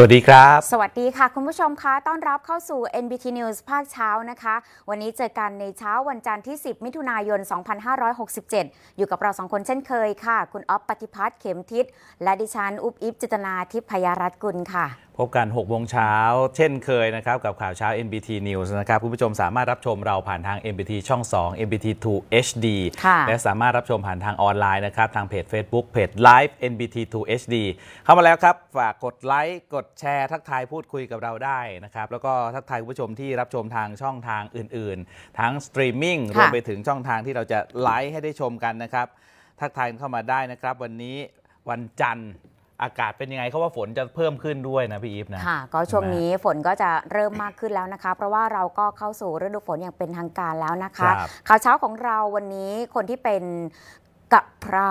สวัสดีครับ สวัสดีค่ะ คุณผู้ชมคะ ต้อนรับเข้าสู่ NBT News ภาคเช้านะคะ วันนี้เจอกันในเช้าวันจันทร์ที่ 10 มิถุนายน 2567 อยู่กับเราสองคนเช่นเคยค่ะ คุณอ๊อฟปฏิพัฒน์เข็มทิศ และดิฉันอุบอิบจิตนาทิพยรัตน์กุลค่ะพบกัน6โมงเช้าเช่นเคยนะครับกับข่าวเช้า n b t News นะครับคุณผู้ชมสามารถรับชมเราผ่านทาง n b t ช่อง 2 n b t 2 HD และสามารถรับชมผ่านทางออนไลน์นะครับ ทางเพจ Facebook เพจ Live n b t 2 HD เข้ามาแล้วครับ ฝากกดไลค์กดแชร์ ทักทายพูดคุยกับเราได้นะครับ แล้วก็ทักทายคุณผู้ชมที่รับชมทางช่องทางอื่นๆ ทั้งสตรีมมิ่งรวมไปถึงช่องทางที่เราจะไลฟ์ให้ได้ชมกันนะครับทักทายเข้ามาได้นะครับวันนี้วันจันทร์อากาศเป็นยังไงเขาว่าฝนจะเพิ่มขึ้นด้วยนะพี่อีฟนะค่ะก็ช่วงนี้ฝนก็จะเริ่มมากขึ้นแล้วนะคะ เพราะว่าเราก็เข้าสู่ฤดูฝนอย่างเป็นทางการแล้วนะคะข่าวเช้าของเราวันนี้คนที่เป็นกะเพรา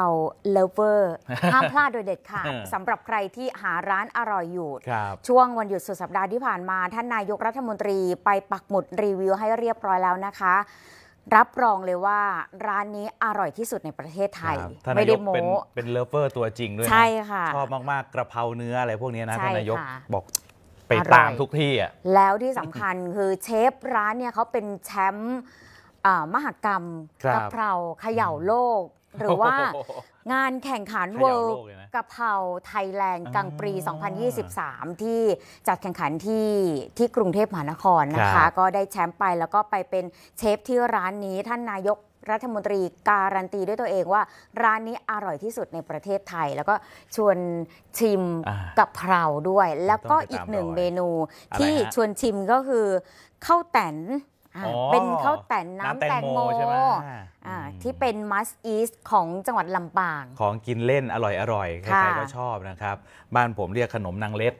เลเวอร์ห้ามพลาดโดยเด็ดขาดสำหรับใครที่หาร้านอร่อยอยู่ ช่วงวันหยุดสุดสัปดาห์ที่ผ่านมา ท่านนายกรัฐมนตรีไปปักหมุดรีวิวให้เรียบร้อยแล้วนะคะรับรองเลยว่าร้านนี้อร่อยที่สุดในประเทศไทยไม่ได้โม้เป็นเลเวอร์ตัวจริงด้วยใช่ค่ะชอบมากๆกระเพราเนื้ออะไรพวกนี้นะท่านนายกบอกไปตามทุกที่อ่ะแล้วที่สำคัญคือเชฟร้านเนี่ยเขาเป็นแชมป์มหกรรม กระเพราเขย่าโลกหรือว่างานแข่งขันเวิลด์กะเพราไทยแลนด์กังปรี 2023 ที่จัดแข่งขันที่ที่กรุงเทพมหานครนะคะ ก็ได้แชมป์ไปแล้วก็ไปเป็นเชฟที่ร้านนี้ท่านนายกรัฐมนตรีการันตีด้วยตัวเองว่าร้านนี้อร่อยที่สุดในประเทศไทยแล้วก็ชวนชิมกับเพราด้วย แล้วก็อีกหนึ่งเมนูที่ชวนชิมก็คือข้าวแตนเป็นข้าวแต่นน้ำแตงโมใช่ไหมที่เป็นมัสอีสของจังหวัดลำปาง ของกินเล่นอร่อยอร่อยใครๆก็ชอบนะครับ บ้านผมเรียกขนมนางเล็ด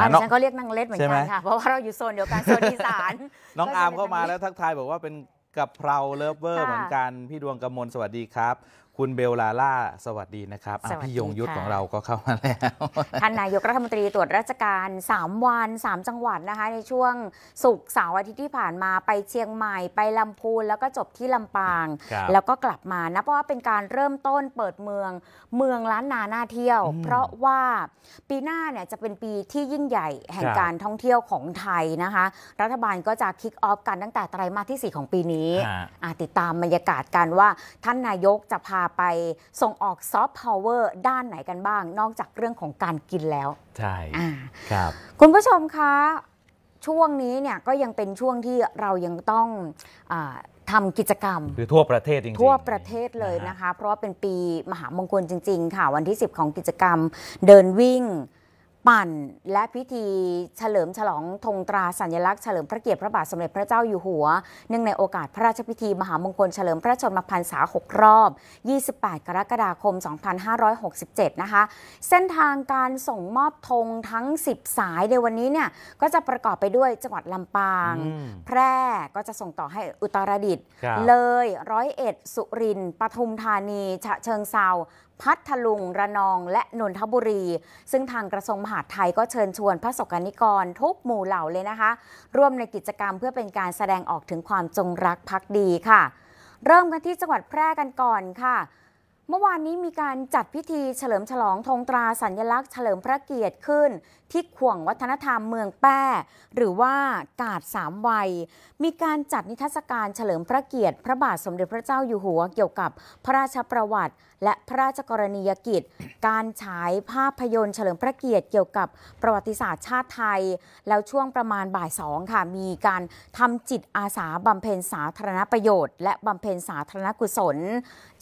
บ้านฉันก็เรียกนางเล็ดเหมือนกันค่ะเพราะว่าเราอยู่โซนเดียวกันโซนอีสานน้องอาร์มเข้ามาแล้วทักทายบอกว่าเป็นกับเพราเลิฟเวอร์เหมือนกัน พี่ดวงกำมลสวัสดีครับคุณเบลลาล่าสวัสดีนะครับพี่ยงยุทธของเราก็เข้ามาแล้ว ท่านนายกรัฐมนตรีตรวจราชการ 3 วัน 3 จังหวัดนะคะในช่วงสุกเสาร์อาทิตย์ที่ผ่านมาไปเชียงใหม่ไปลำพูน แล้วก็จบที่ลำปาง แล้วก็กลับมานะเพราะว่าเป็นการเริ่มต้นเปิดเมืองเมืองล้านนาน่าเที่ยว เพราะว่าปีหน้าเนี่ยจะเป็นปีที่ยิ่งใหญ่แห่งการท่องเที่ยวของไทยนะคะรัฐบาลก็จะคิกออฟกันตั้งแต่ไตรมาสที่ 4 ของปีนี้ติดตามบรรยากาศกันว่า ท่านนายกจะพาไปส่งออกซอฟต์พาวเวอร์ด้านไหนกันบ้าง นอกจากเรื่องของการกินแล้ว ใช่ครับ คุณผู้ชมคะช่วงนี้เนี่ยก็ยังเป็นช่วงที่เรายังต้องอทำกิจกรรมคือทั่วประเทศจริงทั่วประเทศเลยนะคะ เพราะว่าเป็นปีมหามงคลจริงๆค่ะวันที่ 10 ของกิจกรรมเดินวิ่งปั่นและพิธีเฉลิมฉลองธงตราสัญลักษณ์เฉลิมพระเกียรติพระบาทสมเด็จพระเจ้าอยู่หัวเนื่องในโอกาสพระราชพิธีมหามงคลเฉลิมพระชนมพรรษา6 รอบ 28 กรกฎาคม 2567 นะคะ เส้นทางการส่งมอบธงทั้ง 10 สายในวันนี้เนี่ยก็จะประกอบไปด้วยจังหวัดลำปาง แพร่ก็จะส่งต่อให้อุตรดิตถ์เลยร้อยเอ็ดสุรินทร์ปทุมธานีฉะเชิงเซาพัทลุง ระนอง และนนทบุรี ซึ่งทางกระทรวงมหาดไทยก็เชิญชวนพระสกนิกร ทุกหมู่เหล่าเลยนะคะ ร่วมในกิจกรรมเพื่อเป็นการแสดงออกถึงความจงรักภักดีค่ะ เริ่มกันที่จังหวัดแพร่กันก่อนค่ะ เมื่อวานนี้มีการจัดพิธีเฉลิมฉลองธงตราสัญลักษณ์เฉลิมพระเกียรติขึ้นที่ข่วงวัฒนธรรมเมืองแป้ หรือว่ากาดสามวัย มีการจัดนิทรรศการ เฉลิมพระเกียรติ พระบาทสมเด็จพระเจ้าอยู่หัว เกี่ยวกับพระราชประวัติและพระราชกรณียกิจ การฉายภาพยนตร์เฉลิมพระเกียรติเกี่ยวกับประวัติศาสตร์ชาติไทย แล้วช่วงประมาณบ่ายสองค่ะมีการทำจิตอาสาบำเพ็ญสาธารณประโยชน์และบำเพ็ญสาธารณกุศล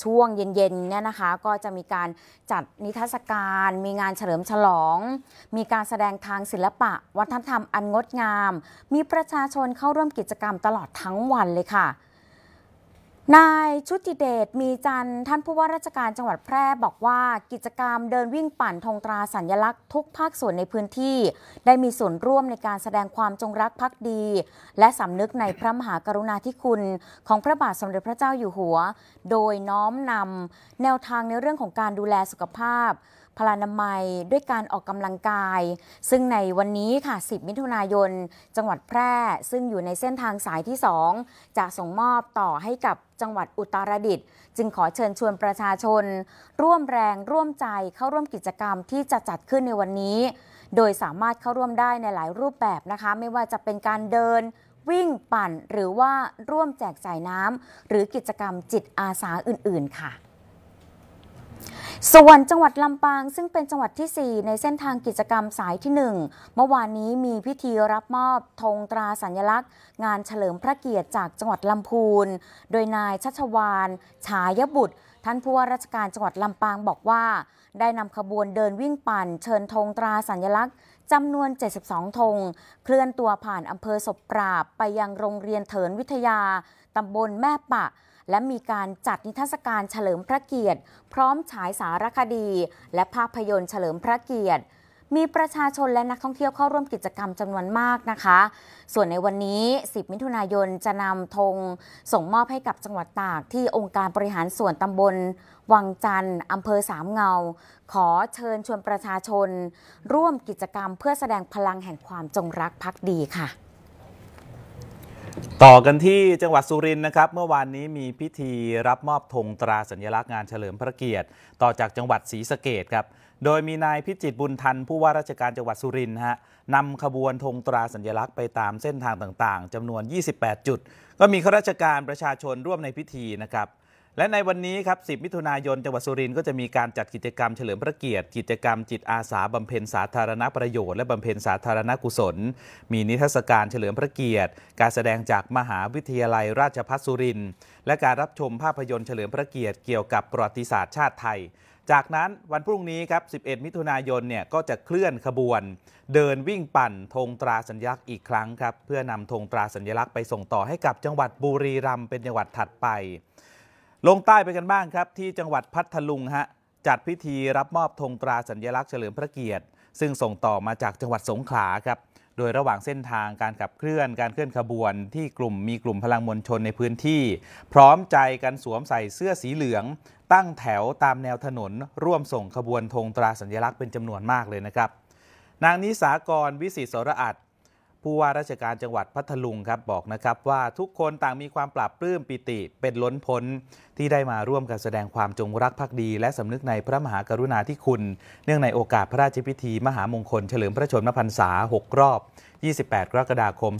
ช่วงเย็นๆเนี่ยนะคะก็จะมีการจัดนิทรรศการ มีงานเฉลิมฉลอง มีการแสแสดงทางศิลปะ วัฒนธรรมอันงดงาม มีประชาชนเข้าร่วมกิจกรรมตลอดทั้งวันเลยค่ะ นายชุติเดชมีจันท่านผู้ว่าราชการจังหวัดแพร่บอกว่ากิจกรรมเดินวิ่งปั่นธงตราสัญลักษณ์ทุกภาคส่วนในพื้นที่ ได้มีส่วนร่วมในการแสดงความจงรักภักดี และสำนึกในพระมหากรุณาธิคุณของพระบาทสมเด็จพระเจ้าอยู่หัว โดยน้อมนำแนวทางในเรื่องของการดูแลสุขภาพพลานามัย ด้วยการออกกำลังกาย ซึ่งในวันนี้ค่ะ 10 มิถุนายน จังหวัดแพร่ ซึ่งอยู่ในเส้นทางสายที่ 2 จะส่งมอบต่อให้กับจังหวัดอุตรดิตถ์จึงขอเชิญชวนประชาชน ร่วมแรงร่วมใจเข้าร่วมกิจกรรมที่จะจัดขึ้นในวันนี้ โดยสามารถเข้าร่วมได้ในหลายรูปแบบนะคะ ไม่ว่าจะเป็นการเดินวิ่งปั่นหรือว่าร่วมแจกจ่ายน้ำหรือกิจกรรมจิตอาสาอื่นๆ ค่ะส่วนจังหวัดลำปางซึ่งเป็นจังหวัดที่ 4 ในเส้นทางกิจกรรมสายที่ 1 เมื่อวานนี้มีพิธีรับมอบธงตราสัญลักษณ์ งานเฉลิมพระเกียรติจากจังหวัดลำพูนโดยนายชัชวานฉายบุตรท่านผู้ว่าราชการจังหวัดลำปางบอกว่า ได้นำขบวนเดินวิ่งปั่นเชิญธงตราสัญลักษณ์จำนวน 72ธงเคลื่อนตัวผ่านอำเภอศพปราบไปยังโรงเรียนเถินวิทยาตำบลแม่ปะและมีการจัดนิทรรศการเฉลิมพระเกียรติ พร้อมฉายสารคดี และภาพยนตร์เฉลิมพระเกียรติ มีประชาชนและนักท่องเที่ยวเข้าร่วมกิจกรรมจำนวนมากนะคะ ส่วนในวันนี้ 10 มิถุนายนจะนำธงส่งมอบให้กับจังหวัดตากที่องค์การบริหารส่วนตำบล วังจันทร์อำเภอสามเงา ขอเชิญชวนประชาชนร่วมกิจกรรมเพื่อแสดงพลังแห่งความจงรักภักดีค่ะต่อกันที่จังหวัดสุรินทร์นะครับ เมื่อวานนี้มีพิธีรับมอบธงตราสัญลักษณ์งานเฉลิมพระเกียรติ ต่อจากจังหวัดศรีสะเกดครับ โดยมีนายพิจิตบุญทันผู้ว่าราชการจังหวัดสุรินทร์ฮะนำขบวนธงตราสัญลักษณ์ไปตามเส้นทางต่างๆจำนวน 28 จุดก็มีข้าราชการประชาชนร่วมในพิธีนะครับและในวันนี้ครับ 10 มิถุนายน จังหวัดสุรินทร์ก็จะมีการจัดกิจกรรมเฉลิมพระเกียรติ กิจกรรมจิตอาสาบำเพ็ญสาธารณประโยชน์ และบำเพ็ญสาธารณกุศล มีนิทรรศการเฉลิมพระเกียรติ การแสดงจากมหาวิทยาลัยราชภัฏสุรินทร์ และการรับชมภาพยนตร์เฉลิมพระเกียรติเกี่ยวกับประวัติศาสตร์ชาติไทย จากนั้นวันพรุ่งนี้ครับ 11 มิถุนายนเนี่ยก็จะเคลื่อนขบวน เดินวิ่งปั่นธงตราสัญลักษณ์อีกครั้งครับเพื่อนำธงตราสัญลักษณ์ไปส่งต่อให้กับจังหวัดบุรีรัมย์เป็นจังหวัดถัดไปลงใต้ไปกันบ้างครับที่จังหวัดพัทลุงฮะ จัดพิธีรับมอบธงตราสัญลักษณ์เฉลิมพระเกียรติ ซึ่งส่งต่อมาจากจังหวัดสงขลาครับ โดยระหว่างเส้นทางการขับเคลื่อนการเคลื่อนขบวน ที่กลุ่มมีกลุ่มพลังมวลชนในพื้นที่ พร้อมใจกันสวมใส่เสื้อสีเหลือง ตั้งแถวตามแนวถนนร่วมส่งขบวนธงตราสัญลักษณ์เป็นจำนวนมากเลยนะครับ นางนิสากรวิสิตสระอัดผู้ว่าราชการจังหวัดพัทลุงครับบอกนะครับว่าทุกคนต่างมีความปรับปลื้มปิติ เป็นล้นพ้น ที่ได้มาร่วมกันแสดงความจงรักภักดีและสำนึกในพระมหากรุณาธิคุณ เนื่องในโอกาสพระราชพิธี มหามงคลเฉลิมพระชนมพรรษา6 รอบ 28 กรกฎาคม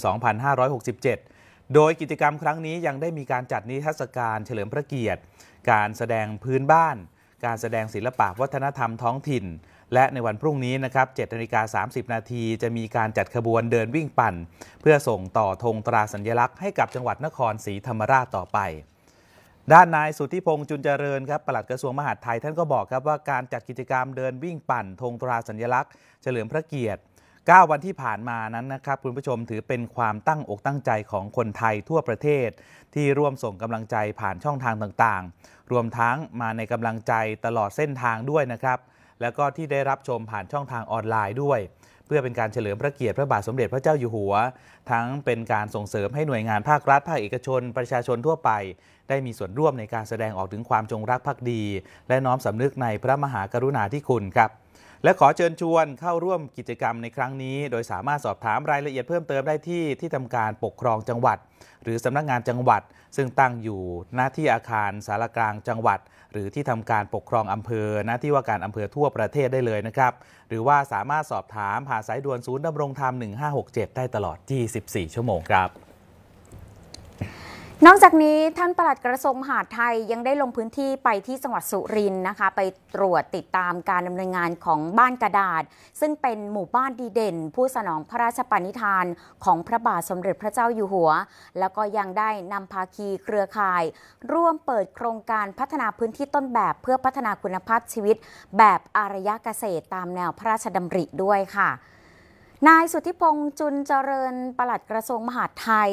2567 โดยกิจกรรมครั้งนี้ยังได้มีการจัดนิทรรศการเฉลิมพระเกียรติ การแสดงพื้นบ้าน การแสดงศิลปะวัฒนธรรมท้องถิ่นและในวันพรุ่งนี้นะครับ7นาฬิกา30 นาที จะมีการจัดขบวนเดินวิ่งปั่น เพื่อส่งต่อธงตราสัญลักษณ์ให้กับจังหวัดนครศรีธรรมราชต่อไป ด้านนายสุทธิพงษ์จุนเจริญครับ ปลัดกระทรวงมหาดไทย ท่านก็บอกครับว่าการจัดกิจกรรมเดินวิ่งปั่นธงตราสัญลักษณ์เฉลิมพระเกียรติ 9 วันที่ผ่านมานั้นนะครับคุณผู้ชมถือเป็นความตั้งอกตั้งใจของคนไทยทั่วประเทศ ที่ร่วมส่งกำลังใจผ่านช่องทางต่างๆ รวมทั้งมาในกำลังใจตลอดเส้นทางด้วยนะครับแล้วก็ที่ได้รับชมผ่านช่องทางออนไลน์ด้วย เพื่อเป็นการเฉลิมพระเกียรติพระบาทสมเด็จพระเจ้าอยู่หัว ทั้งเป็นการส่งเสริมให้หน่วยงานภาครัฐ ภาคเอกชน ประชาชนทั่วไป ได้มีส่วนร่วมในการแสดงออกถึงความจงรักภักดี และน้อมสำนึกในพระมหากรุณาธิคุณครับ และขอเชิญชวนเข้าร่วมกิจกรรมในครั้งนี้ โดยสามารถสอบถามรายละเอียดเพิ่มเติมได้ที่ที่ทำการปกครองจังหวัด หรือสำนักงงานจังหวัด ซึ่งตั้งอยู่หน้าที่อาคารสารกลาง จังหวัดหรือที่ทำการปกครองอำเภอนะที่ว่าการอำเภอทั่วประเทศได้เลยนะครับ หรือว่าสามารถสอบถามผ่านสายด่วนศูนย์ดำรงธรรม1567 ได้ตลอด 24 ชั่วโมงครับนอกจากนี้ท่านปลัดกระทรวงมหาดไทยยังได้ลงพื้นที่ไปที่จังหวัดสุรินทร์นะคะ ไปตรวจติดตามการดำเนินงานของบ้านกระดาษ ซึ่งเป็นหมู่บ้านดีเด่น ผู้สนองพระราชปณิธานของพระบาทสมเด็จพระเจ้าอยู่หัว แล้วก็ยังได้นำภาคีเครือข่าย ร่วมเปิดโครงการพัฒนาพื้นที่ต้นแบบเพื่อพัฒนาคุณภาพชีวิต แบบอารยะเกษตรตามแนวพระราชดำริด้วยค่ะนายสุทธิพงษ์จุนเจริญปลัดกระทรวงมหาดไทย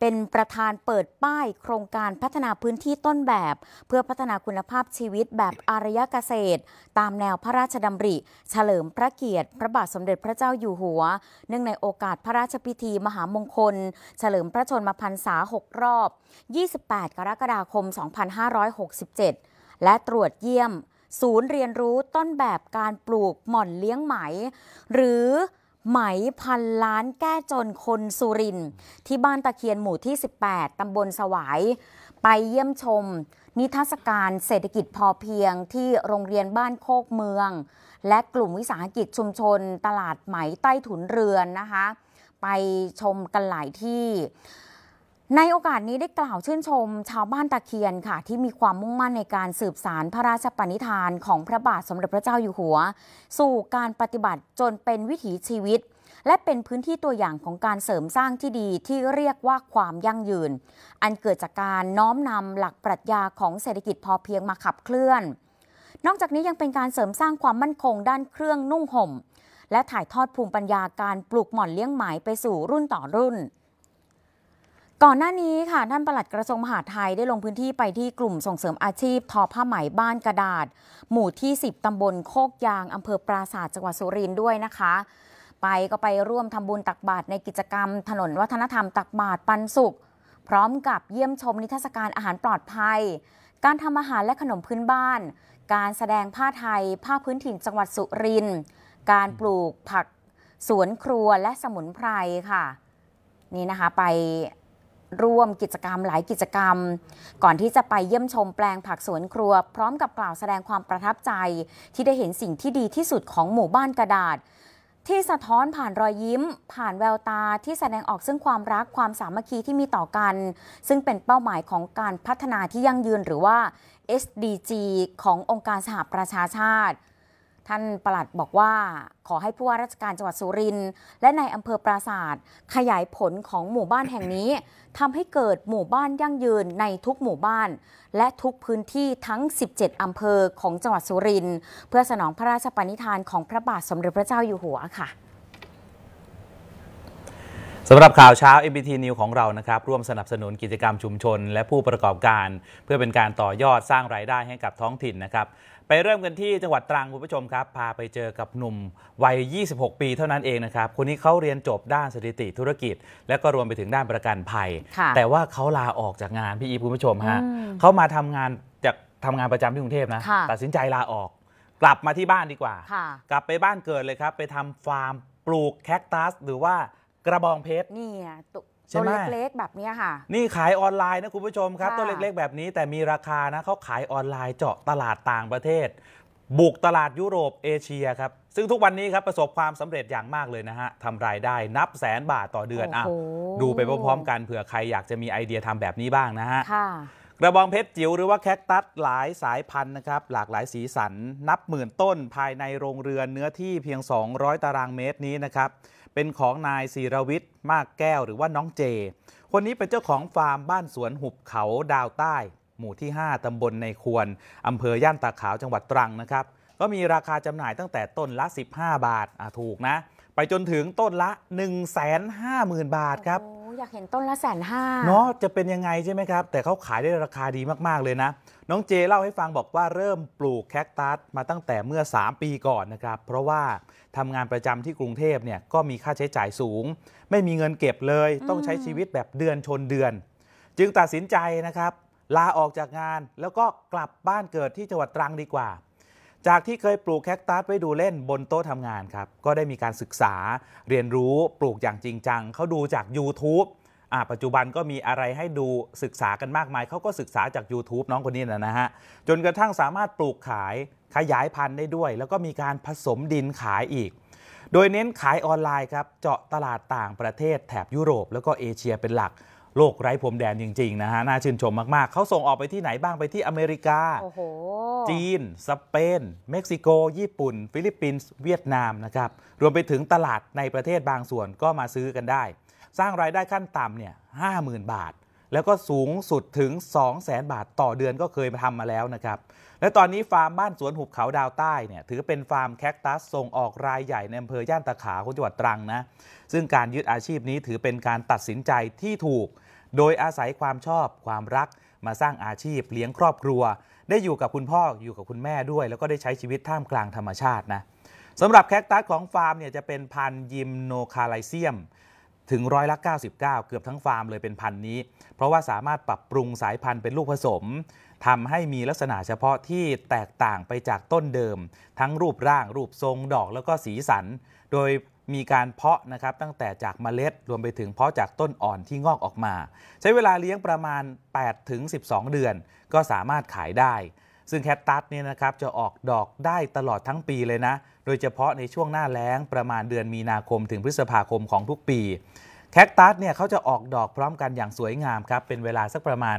เป็นประธานเปิดป้ายโครงการพัฒนาพื้นที่ต้นแบบ เพื่อพัฒนาคุณภาพชีวิตแบบอารยะเกษตร ตามแนวพระราชดำริ เฉลิมพระเกียรติพระบาทสมเด็จพระเจ้าอยู่หัว เนื่องในโอกาสพระราชพิธีมหามงคล เฉลิมพระชนมพรรษา6 รอบ 28 กรกฎาคม 2567 และตรวจเยี่ยมศูนย์เรียนรู้ต้นแบบการปลูกหม่อนเลี้ยงไหมหรือไหมพันล้านแก้จนคนสุรินที่บ้านตะเคียนหมู่ที่ 18ตำบลสวายไปเยี่ยมชม นิทรรศการเศรษฐกิจพอเพียงที่โรงเรียนบ้านโคกเมือง และกลุ่มวิสาหกิจชุมชนตลาดไหมใต้ถุนเรือนนะคะไปชมกันหลายที่ในโอกาสนี้ได้กล่าวชื่นชม ชาวบ้านตะเคียนค่ะ ที่มีความมุ่งมั่นในการสืบสารพระราชปณิธานของพระบาทสมเด็จพระเจ้าอยู่หัว สู่การปฏิบัติจนเป็นวิถีชีวิต และเป็นพื้นที่ตัวอย่างของการเสริมสร้างที่ดีที่เรียกว่าความยั่งยืน อันเกิดจากการน้อมนำหลักปรัชญาของเศรษฐกิจพอเพียงมาขับเคลื่อน นอกจากนี้ยังเป็นการเสริมสร้างความมั่นคงด้านเครื่องนุ่งห่มและถ่ายทอดภูมิปัญญาการปลูกหม่อนเลี้ยงไหมไปสู่รุ่นต่อรุ่นก่อนหน้านี้ค่ะ ท่านปลัดกระทรวงมหาดไทยได้ลงพื้นที่ไปที่กลุ่มส่งเสริมอาชีพทอผ้าไหมบ้านกระดาษ หมู่ที่ 10 ตำบลโคกยางอำเภอปราศาสตร์จังหวัดสุรินทร์ด้วยนะคะ ไปก็ไปร่วมทำบุญตักบาตรในกิจกรรม ถนนวัฒนธรรมตักบาตรปันสุข พร้อมกับเยี่ยมชมนิทรรศการอาหารปลอดภัย การทำอาหารและขนมพื้นบ้าน การแสดงผ้าไทย ผ้าพื้นถิ่นจังหวัดสุรินทร์การปลูกผักสวนครัวและสมุนไพรค่ะ นี่นะคะไปร่วมกิจกรรมหลายกิจกรรม ก่อนที่จะไปเยี่ยมชมแปลงผักสวนครัว พร้อมกับกล่าวแสดงความประทับใจที่ได้เห็นสิ่งที่ดีที่สุดของหมู่บ้านกระดาษ ที่สะท้อนผ่านรอยยิ้ม ผ่านแววตาที่แสดงออกซึ่งความรักความสามัคคีที่มีต่อกัน ซึ่งเป็นเป้าหมายของการพัฒนาที่ยั่งยืน หรือว่า SDG ขององค์การสหประชาชาติท่านประหลัดบอกว่าขอให้ผู้ว่าราชการจังหวัดสุรินทร์และในอำเภอปราศาสตร์ขยายผลของหมู่บ้านแห่งนี้ทำให้เกิดหมู่บ้านยั่งยืนในทุกหมู่บ้าน และทุกพื้นที่ทั้ง 17 อำเภอของจังหวัดสุรินทร์เพื่อสนองพระราชปณิธานของพระบาทสมเด็จพระเจ้าอยู่หัวค่ะสำหรับข่าวเช้า MBT News ของเรานะครับ ร่วมสนับสนุนกิจกรรมชุมชน และผู้ประกอบการ เพื่อเป็นการต่อยอดสร้างรายได้ให้กับท้องถิ่นนะครับไปเริ่มกันที่จังหวัดตรังคุณผู้ชมครับพาไปเจอกับหนุ่มวัย 26 ปีเท่านั้นเองนะครับคนนี้เขาเรียนจบด้านสถิติธุรกิจ และก็รวมไปถึงด้านประกันภัย แต่ว่าเขาลาออกจากงานพี่อีคุณผู้ชมฮะเขามาทำงานจากทำงานประจำที่กรุงเทพนะตัดสินใจลาออก กลับมาที่บ้านดีกว่า กลับไปบ้านเกิดเลยครับ ไปทำฟาร์มปลูกแคคตัสหรือว่ากระบองเพชรนี่ช่ไหมตัวเล็กๆแบบนี้ค่ะ นี่ขายออนไลน์นะคุณผู้ชมครับตัวเล็กๆแบบนี้แต่มีราคานะ เขาขายออนไลน์เจาะตลาดต่างประเทศ บุกตลาดยุโรปเอเชียครับ ซึ่งทุกวันนี้ครับประสบความสำเร็จอย่างมากเลยนะฮะ ทำรายได้นับแสนบาทต่อเดือนอ่ะดูไปพร้อมๆกันเผื่อใครอยากจะมีไอเดียทำแบบนี้บ้างนะฮะ กระบองเพชรจิ๋วหรือว่าแคคตัสหลายสายพันธุ์นะครับหลากหลายสีสัน นับหมื่นต้นภายในโรงเรือนเนื้อที่เพียง 200 ตารางเมตรนี้นะครับเป็นของนายศิรวิทย์มากแก้วหรือว่าน้องเจ คนนี้เป็นเจ้าของฟาร์มบ้านสวนหุบเขาดาวใต้ หมู่ที่ 5 ตำบลในควรอำเภอย่านตาขาวจังหวัดตรังนะครับ ก็มีราคาจำหน่ายตั้งแต่ต้นละ 15 บาทถูกนะ ไปจนถึงต้นละ 150,000 บาทครับอยากเห็นต้นละแสนห้าเนาะจะเป็นยังไงใช่ไหมครับ แต่เขาขายได้ราคาดีมาก ๆ เลยนะ น้องเจเล่าให้ฟังบอกว่าเริ่มปลูกแคคตัสมาตั้งแต่เมื่อ 3 ปีก่อนนะครับ เพราะว่าทำงานประจำที่กรุงเทพเนี่ยก็มีค่าใช้จ่ายสูง ไม่มีเงินเก็บเลยต้องใช้ชีวิตแบบเดือนชนเดือน จึงตัดสินใจนะครับ ลาออกจากงานแล้วก็กลับบ้านเกิดที่จังหวัดตรังดีกว่าจากที่เคยปลูกแคคตัสไว้ดูเล่นบนโต๊ะทำงานครับ ก็ได้มีการศึกษาเรียนรู้ปลูกอย่างจริงจัง เขาดูจาก YouTube อ่าปัจจุบันก็มีอะไรให้ดูศึกษากันมากมาย เขาก็ศึกษาจาก YouTube น้องคนนี้นะฮะ จนกระทั่งสามารถปลูกขายขยายพันธุ์ได้ด้วย แล้วก็มีการผสมดินขายอีก โดยเน้นขายออนไลน์ครับ เจาะตลาดต่างประเทศแถบยุโรป แล้วก็เอเชียเป็นหลักโลกไร้พรมแดนจริงๆนะฮะน่าชื่นชมมากๆ เขาส่งออกไปที่ไหนบ้างไปที่อเมริกา จีน สเปนเม็กซิโก ญี่ปุ่น ฟิลิปปินส์เวียดนามนะครับรวมไปถึงตลาดในประเทศบางส่วนก็มาซื้อกันได้ สร้างรายได้ขั้นต่ำเนี่ยห้าหมื่นบาท แล้วก็สูงสุดถึง 2 0 0แสนบาทต่อเดือนก็เคยมาทำมาแล้วนะครับและตอนนี้ฟาร์มบ้านสวนหุบเขาดาวใต้เนี่ยถือเป็นฟาร์มแคคตัส ส่งออกรายใหญ่ ในอำเภอย่านตะขาจังหวัดตรังนะซึ่งการยึดอาชีพนี้ถือเป็นการตัดสินใจที่ถูก โดยอาศัยความชอบความรักมาสร้างอาชีพเลี้ยงครอบครัว ได้อยู่กับคุณพ่อ อยู่กับคุณแม่ด้วย แล้วก็ได้ใช้ชีวิตท่ามกลางธรรมชาตินะสำหรับแคคตัสของฟาร์มเนี่ยจะเป็นพันธุ์ยิมโนคาไลเซียมถึงร้อยละ99 เกือบทั้งฟาร์มเลยเป็นพันนี้ เพราะว่าสามารถปรับปรุงสายพันธุ์เป็นลูกผสมทำให้มีลักษณะเฉพาะที่แตกต่างไปจากต้นเดิม ทั้งรูปร่างรูปทรงดอกแล้วก็สีสัน โดยมีการเพาะนะครับตั้งแต่จากเมล็ด รวมไปถึงเพาะจากต้นอ่อนที่งอกออกมา ใช้เวลาเลี้ยงประมาณ8ถึง12 เดือนก็สามารถขายได้ ซึ่งแคตตัสเนี่ยนะครับจะออกดอกได้ตลอดทั้งปีเลยนะโดยเฉพาะในช่วงหน้าแล้งประมาณเดือนมีนาคมถึงพฤษภาคมของทุกปีแคคตัสเนี่ย เขาจะออกดอกพร้อมกันอย่างสวยงามครับ เป็นเวลาสักประมาณ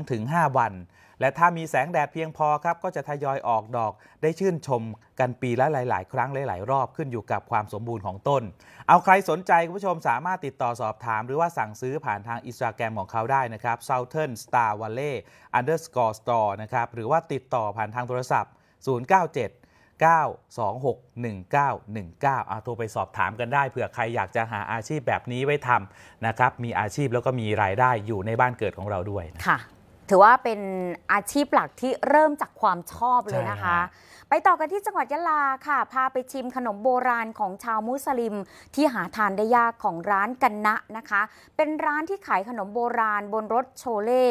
2-5 วัน และถ้ามีแสงแดดเพียงพอครับ ก็จะทยอยออกดอกได้ชื่นชมกันปีละหลาย ๆ ครั้งหลาย ๆ รอบขึ้นอยู่กับความสมบูรณ์ของต้น เอาใครสนใจ คุณผู้ชมสามารถติดต่อสอบถาม หรือว่าสั่งซื้อผ่านทางอินสตาแกรมของเขาได้นะครับ southern star valley underscore store นะครับหรือว่าติดต่อผ่านทางโทรศัพท์097 9261919เอาโทรไปสอบถามกันได้เผื่อใครอยากจะหาอาชีพแบบนี้ไว้ทำนะครับ มีอาชีพแล้วก็มีรายได้อยู่ในบ้านเกิดของเราด้วย ค่ะ ถือว่าเป็นอาชีพหลักที่เริ่มจากความชอบเลยนะคะไปต่อกันที่จังหวัดยะลาค่ะพาไปชิมขนมโบราณของชาวมุสลิม ที่หาทานได้ยากของร้านกันนะนะคะ เป็นร้านที่ขายขนมโบราณ บนรถโชเล่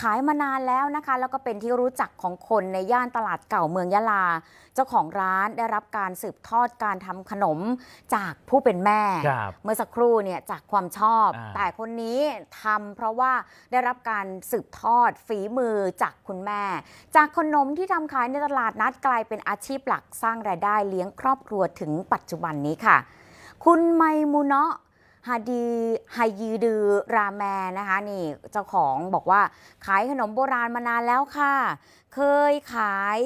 ขายมานานแล้วนะคะ แล้วก็เป็นที่รู้จักของคนในย่านตลาดเก่าเมืองยะลา เจ้าของร้านได้รับการสืบทอดการทำขนมจากผู้เป็นแม่ เมื่อสักครู่เนี่ยจากความชอบ แต่คนนี้ทำ เพราะว่าได้รับการสืบทอดฝีมือจากคุณแม่ จากขนมที่ทำขายในตลาดนัดกลายเป็นอาชีพหลักสร้างรายได้เลี้ยงครอบครัวถึงปัจจุบันนี้ค่ะ คุณไมมูเนาะฮาดีไฮยีดือราแมนนะคะนี่เจ้าของบอกว่าขายขนมโบราณมานานแล้วค่ะ เคยขาย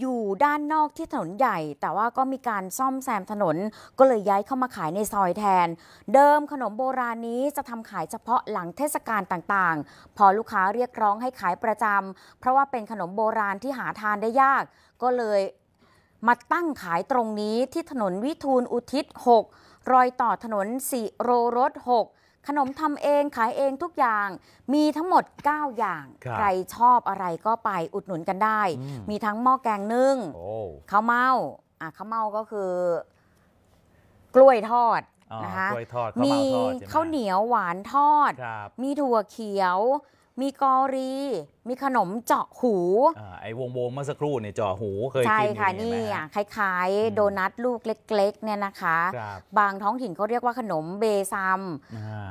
อยู่ด้านนอกที่ถนนใหญ่ แต่ว่าก็มีการซ่อมแซมถนน ก็เลยย้ายเข้ามาขายในซอยแทน เดิมขนมโบราณนี้จะทำขายเฉพาะหลังเทศกาลต่างๆ พอลูกค้าเรียกร้องให้ขายประจำเพราะว่าเป็นขนมโบราณที่หาทานได้ยาก ก็เลยมาตั้งขายตรงนี้ที่ถนนวิทูลอุทิศ6รอยต่อถนนสิโรรถ6ขนมทำเองขายเองทุกอย่างมีทั้งหมด 9 อย่าง ใครชอบอะไรก็ไปอุดหนุนกันได้ มีทั้งหม้อแกงนึ่งข้าวเมาอ่ะข้าวเมา ก็คือ กล้วยทอดนะคะมีข้าวเหนียวหวานทอด มีถั่วเขียวมีกอรี มีขนมเจาะหูอไอ้วงวงเมื่อสักครู่เนี่ยเจาะหูเคยกินใช่ค่ะ นี่คล้ายๆ โดนัทลูกเล็ก ๆ เนี่ยนะคะ บางท้องถิ่นเขาเรียกว่าขนมเบซัม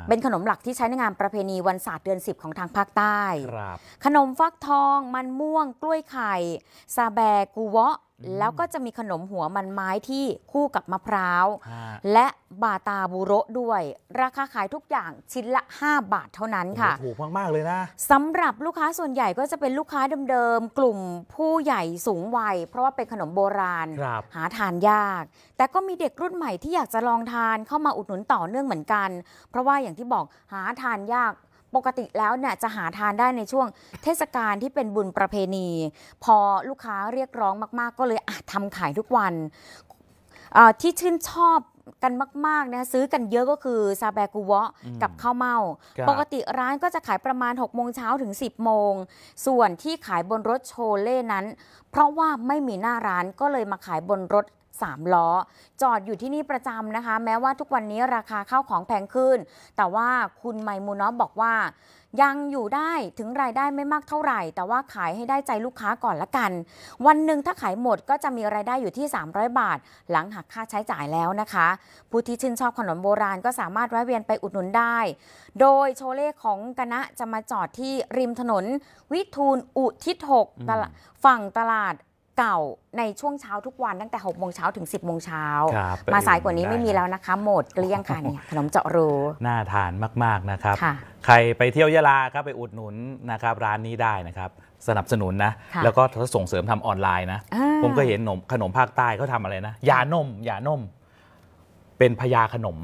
เป็นขนมหลักที่ใช้ในงานประเพณีวันศาสตร์เดือน 10ของทางภาคใต้ขนมฟักทองมันม่วงกล้วยไข่ซาแบกูวะแล้วก็จะมีขนมหัวมันไม้ที่คู่กับมะพร้าว และบาตาบูโรด้วย ราคาขายทุกอย่างชิ้นละ 5 บาทเท่านั้นค่ะถูกมาก ๆ เลยนะสำหรับลูกค้าส่วนใหญ่ก็จะเป็นลูกค้าเดิมๆกลุ่มผู้ใหญ่สูงวัย เพราะว่าเป็นขนมโบราณหาทานยาก แต่ก็มีเด็กรุ่นใหม่ที่อยากจะลองทานเข้ามาอุดหนุนต่อเนื่องเหมือนกัน เพราะว่าอย่างที่บอกหาทานยากปกติแล้วเนี่ยจะหาทานได้ในช่วงเทศกาลที่เป็นบุญประเพณี พอลูกค้าเรียกร้องมาก ๆ ก็เลยำทำขายทุกวัน ที่ชื่นชอบกันมากๆนะซื้อกันเยอะก็คือ ซาแบกูวะกับข้าวเมา ปกติร้านก็จะขายประมาณ6โมงเช้าถึง 10 โมง ส่วนที่ขายบนรถโชเล่นั้น เพราะว่าไม่มีหน้าร้านก็เลยมาขายบนรถ3 ล้อ จอดอยู่ที่นี่ประจำนะคะ แม้ว่าทุกวันนี้ราคาข้าวของแพงขึ้น แต่ว่าคุณไมมูนอฟบอกว่า ยังอยู่ได้ถึงรายได้ไม่มากเท่าไหร่ แต่ว่าขายให้ได้ใจลูกค้าก่อนละกัน วันหนึ่งถ้าขายหมดก็จะมีรายได้อยู่ที่ 300 บาท หลังหักค่าใช้จ่ายแล้วนะคะ ผู้ที่ชื่นชอบขนมโบราณก็สามารถแวะเวียนไปอุดหนุนได้ โดยโชเล่ของกณะจะมาจอดที่ริมถนน วิทูลอุทิศหกฝั่งตลาดเก่าในช่วงเช้าทุกวันตั้งแต่6โมงเช้าถึง 10โมงเช้ามาสายกว่านี้ไม่มีแล้วนะคะหมดเกลี้ยงค่ะเนี่ยขนมเจาะรูน่าทานมาก ๆนะครับ ใครไปเที่ยวยะลาครับไปอุดหนุนนะครับร้านนี้ได้นะครับ สนับสนุนนะ แล้วก็ส่งเสริมทำออนไลน์นะ ผมก็เห็นขนมภาคใต้เขาทาอะไรนะ ยานมยานมเป็นพญาขนม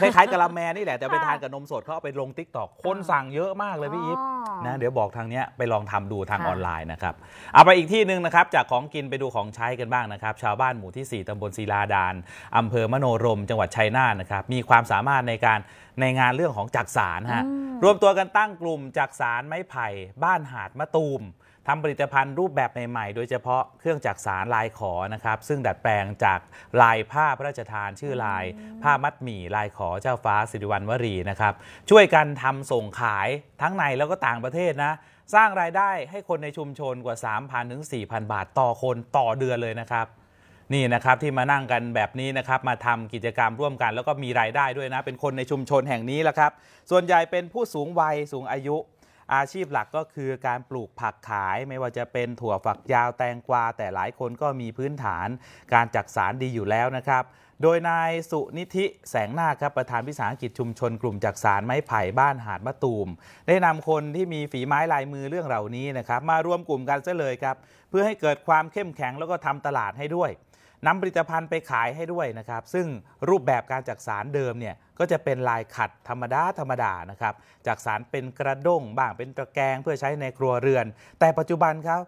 คล้ายๆกะละแมนี่แหละ แต่ไปทานกับนมสดเขาเอาไปลงติ๊กตอกคนสั่งเยอะมากเลยพี่อิฟนะเดี๋ยวบอกทางเนี้ยไปลองทำดูทางออนไลน์นะครับ เอาไปอีกที่หนึ่งนะครับ จากของกินไปดูของใช้กันบ้างนะครับ ชาวบ้านหมู่ที่ 4 ตำบลศิลาดาน อำเภอมโนรม จังหวัดชัยนาทนะครับ มีความสามารถในการในงานเรื่องของจักสารฮะรวมตัวกันตั้งกลุ่มจักสารไม้ไผ่ บ้านหาดมะตูมทำผลิตภัณฑ์รูปแบบใหม่ๆ โดยเฉพาะเครื่องจักสารลายขอนะครับ ซึ่งดัดแปลงจากลายผ้าพระราชทานชื่อลายผ้ามัดหมี่ลายขอเจ้าฟ้าสิริวัณวรีนะครับ ช่วยกันทำส่งขายทั้งในแล้วก็ต่างประเทศนะ สร้างรายได้ให้คนในชุมชนกว่า 3,000 ถึง 4,000 บาทต่อคนต่อเดือนเลยนะครับ นี่นะครับที่มานั่งกันแบบนี้นะครับมาทำกิจกรรมร่วมกัน แล้วก็มีรายได้ด้วยนะเป็นคนในชุมชนแห่งนี้แหละครับ ส่วนใหญ่เป็นผู้สูงวัยสูงอายุอาชีพหลักก็คือการปลูกผักขายไม่ว่าจะเป็นถั่วฝักยาวแตงกวา แต่หลายคนก็มีพื้นฐานการจักสารดีอยู่แล้วนะครับ โดยนายสุนิธิแสงนาครับประธานวิสาหกิจชุมชนกลุ่มจักสารไม้ไผ่บ้านหาดมะตูมได้นำคนที่มีฝีไม้ลายมือเรื่องเหล่านี้นะครับ มารวมกลุ่มกันซะเลยครับ เพื่อให้เกิดความเข้มแข็งแล้วก็ทำตลาดให้ด้วยนำผลิตภัณฑ์ไปขายให้ด้วยนะครับ ซึ่งรูปแบบการจักสารเดิมเนี่ยก็จะเป็นลายขัดธรรมดาธรรมดานะครับจักสารเป็นกระด้งบ้างเป็นตะแกรงเพื่อใช้ในครัวเรือน แต่ปัจจุบันครับ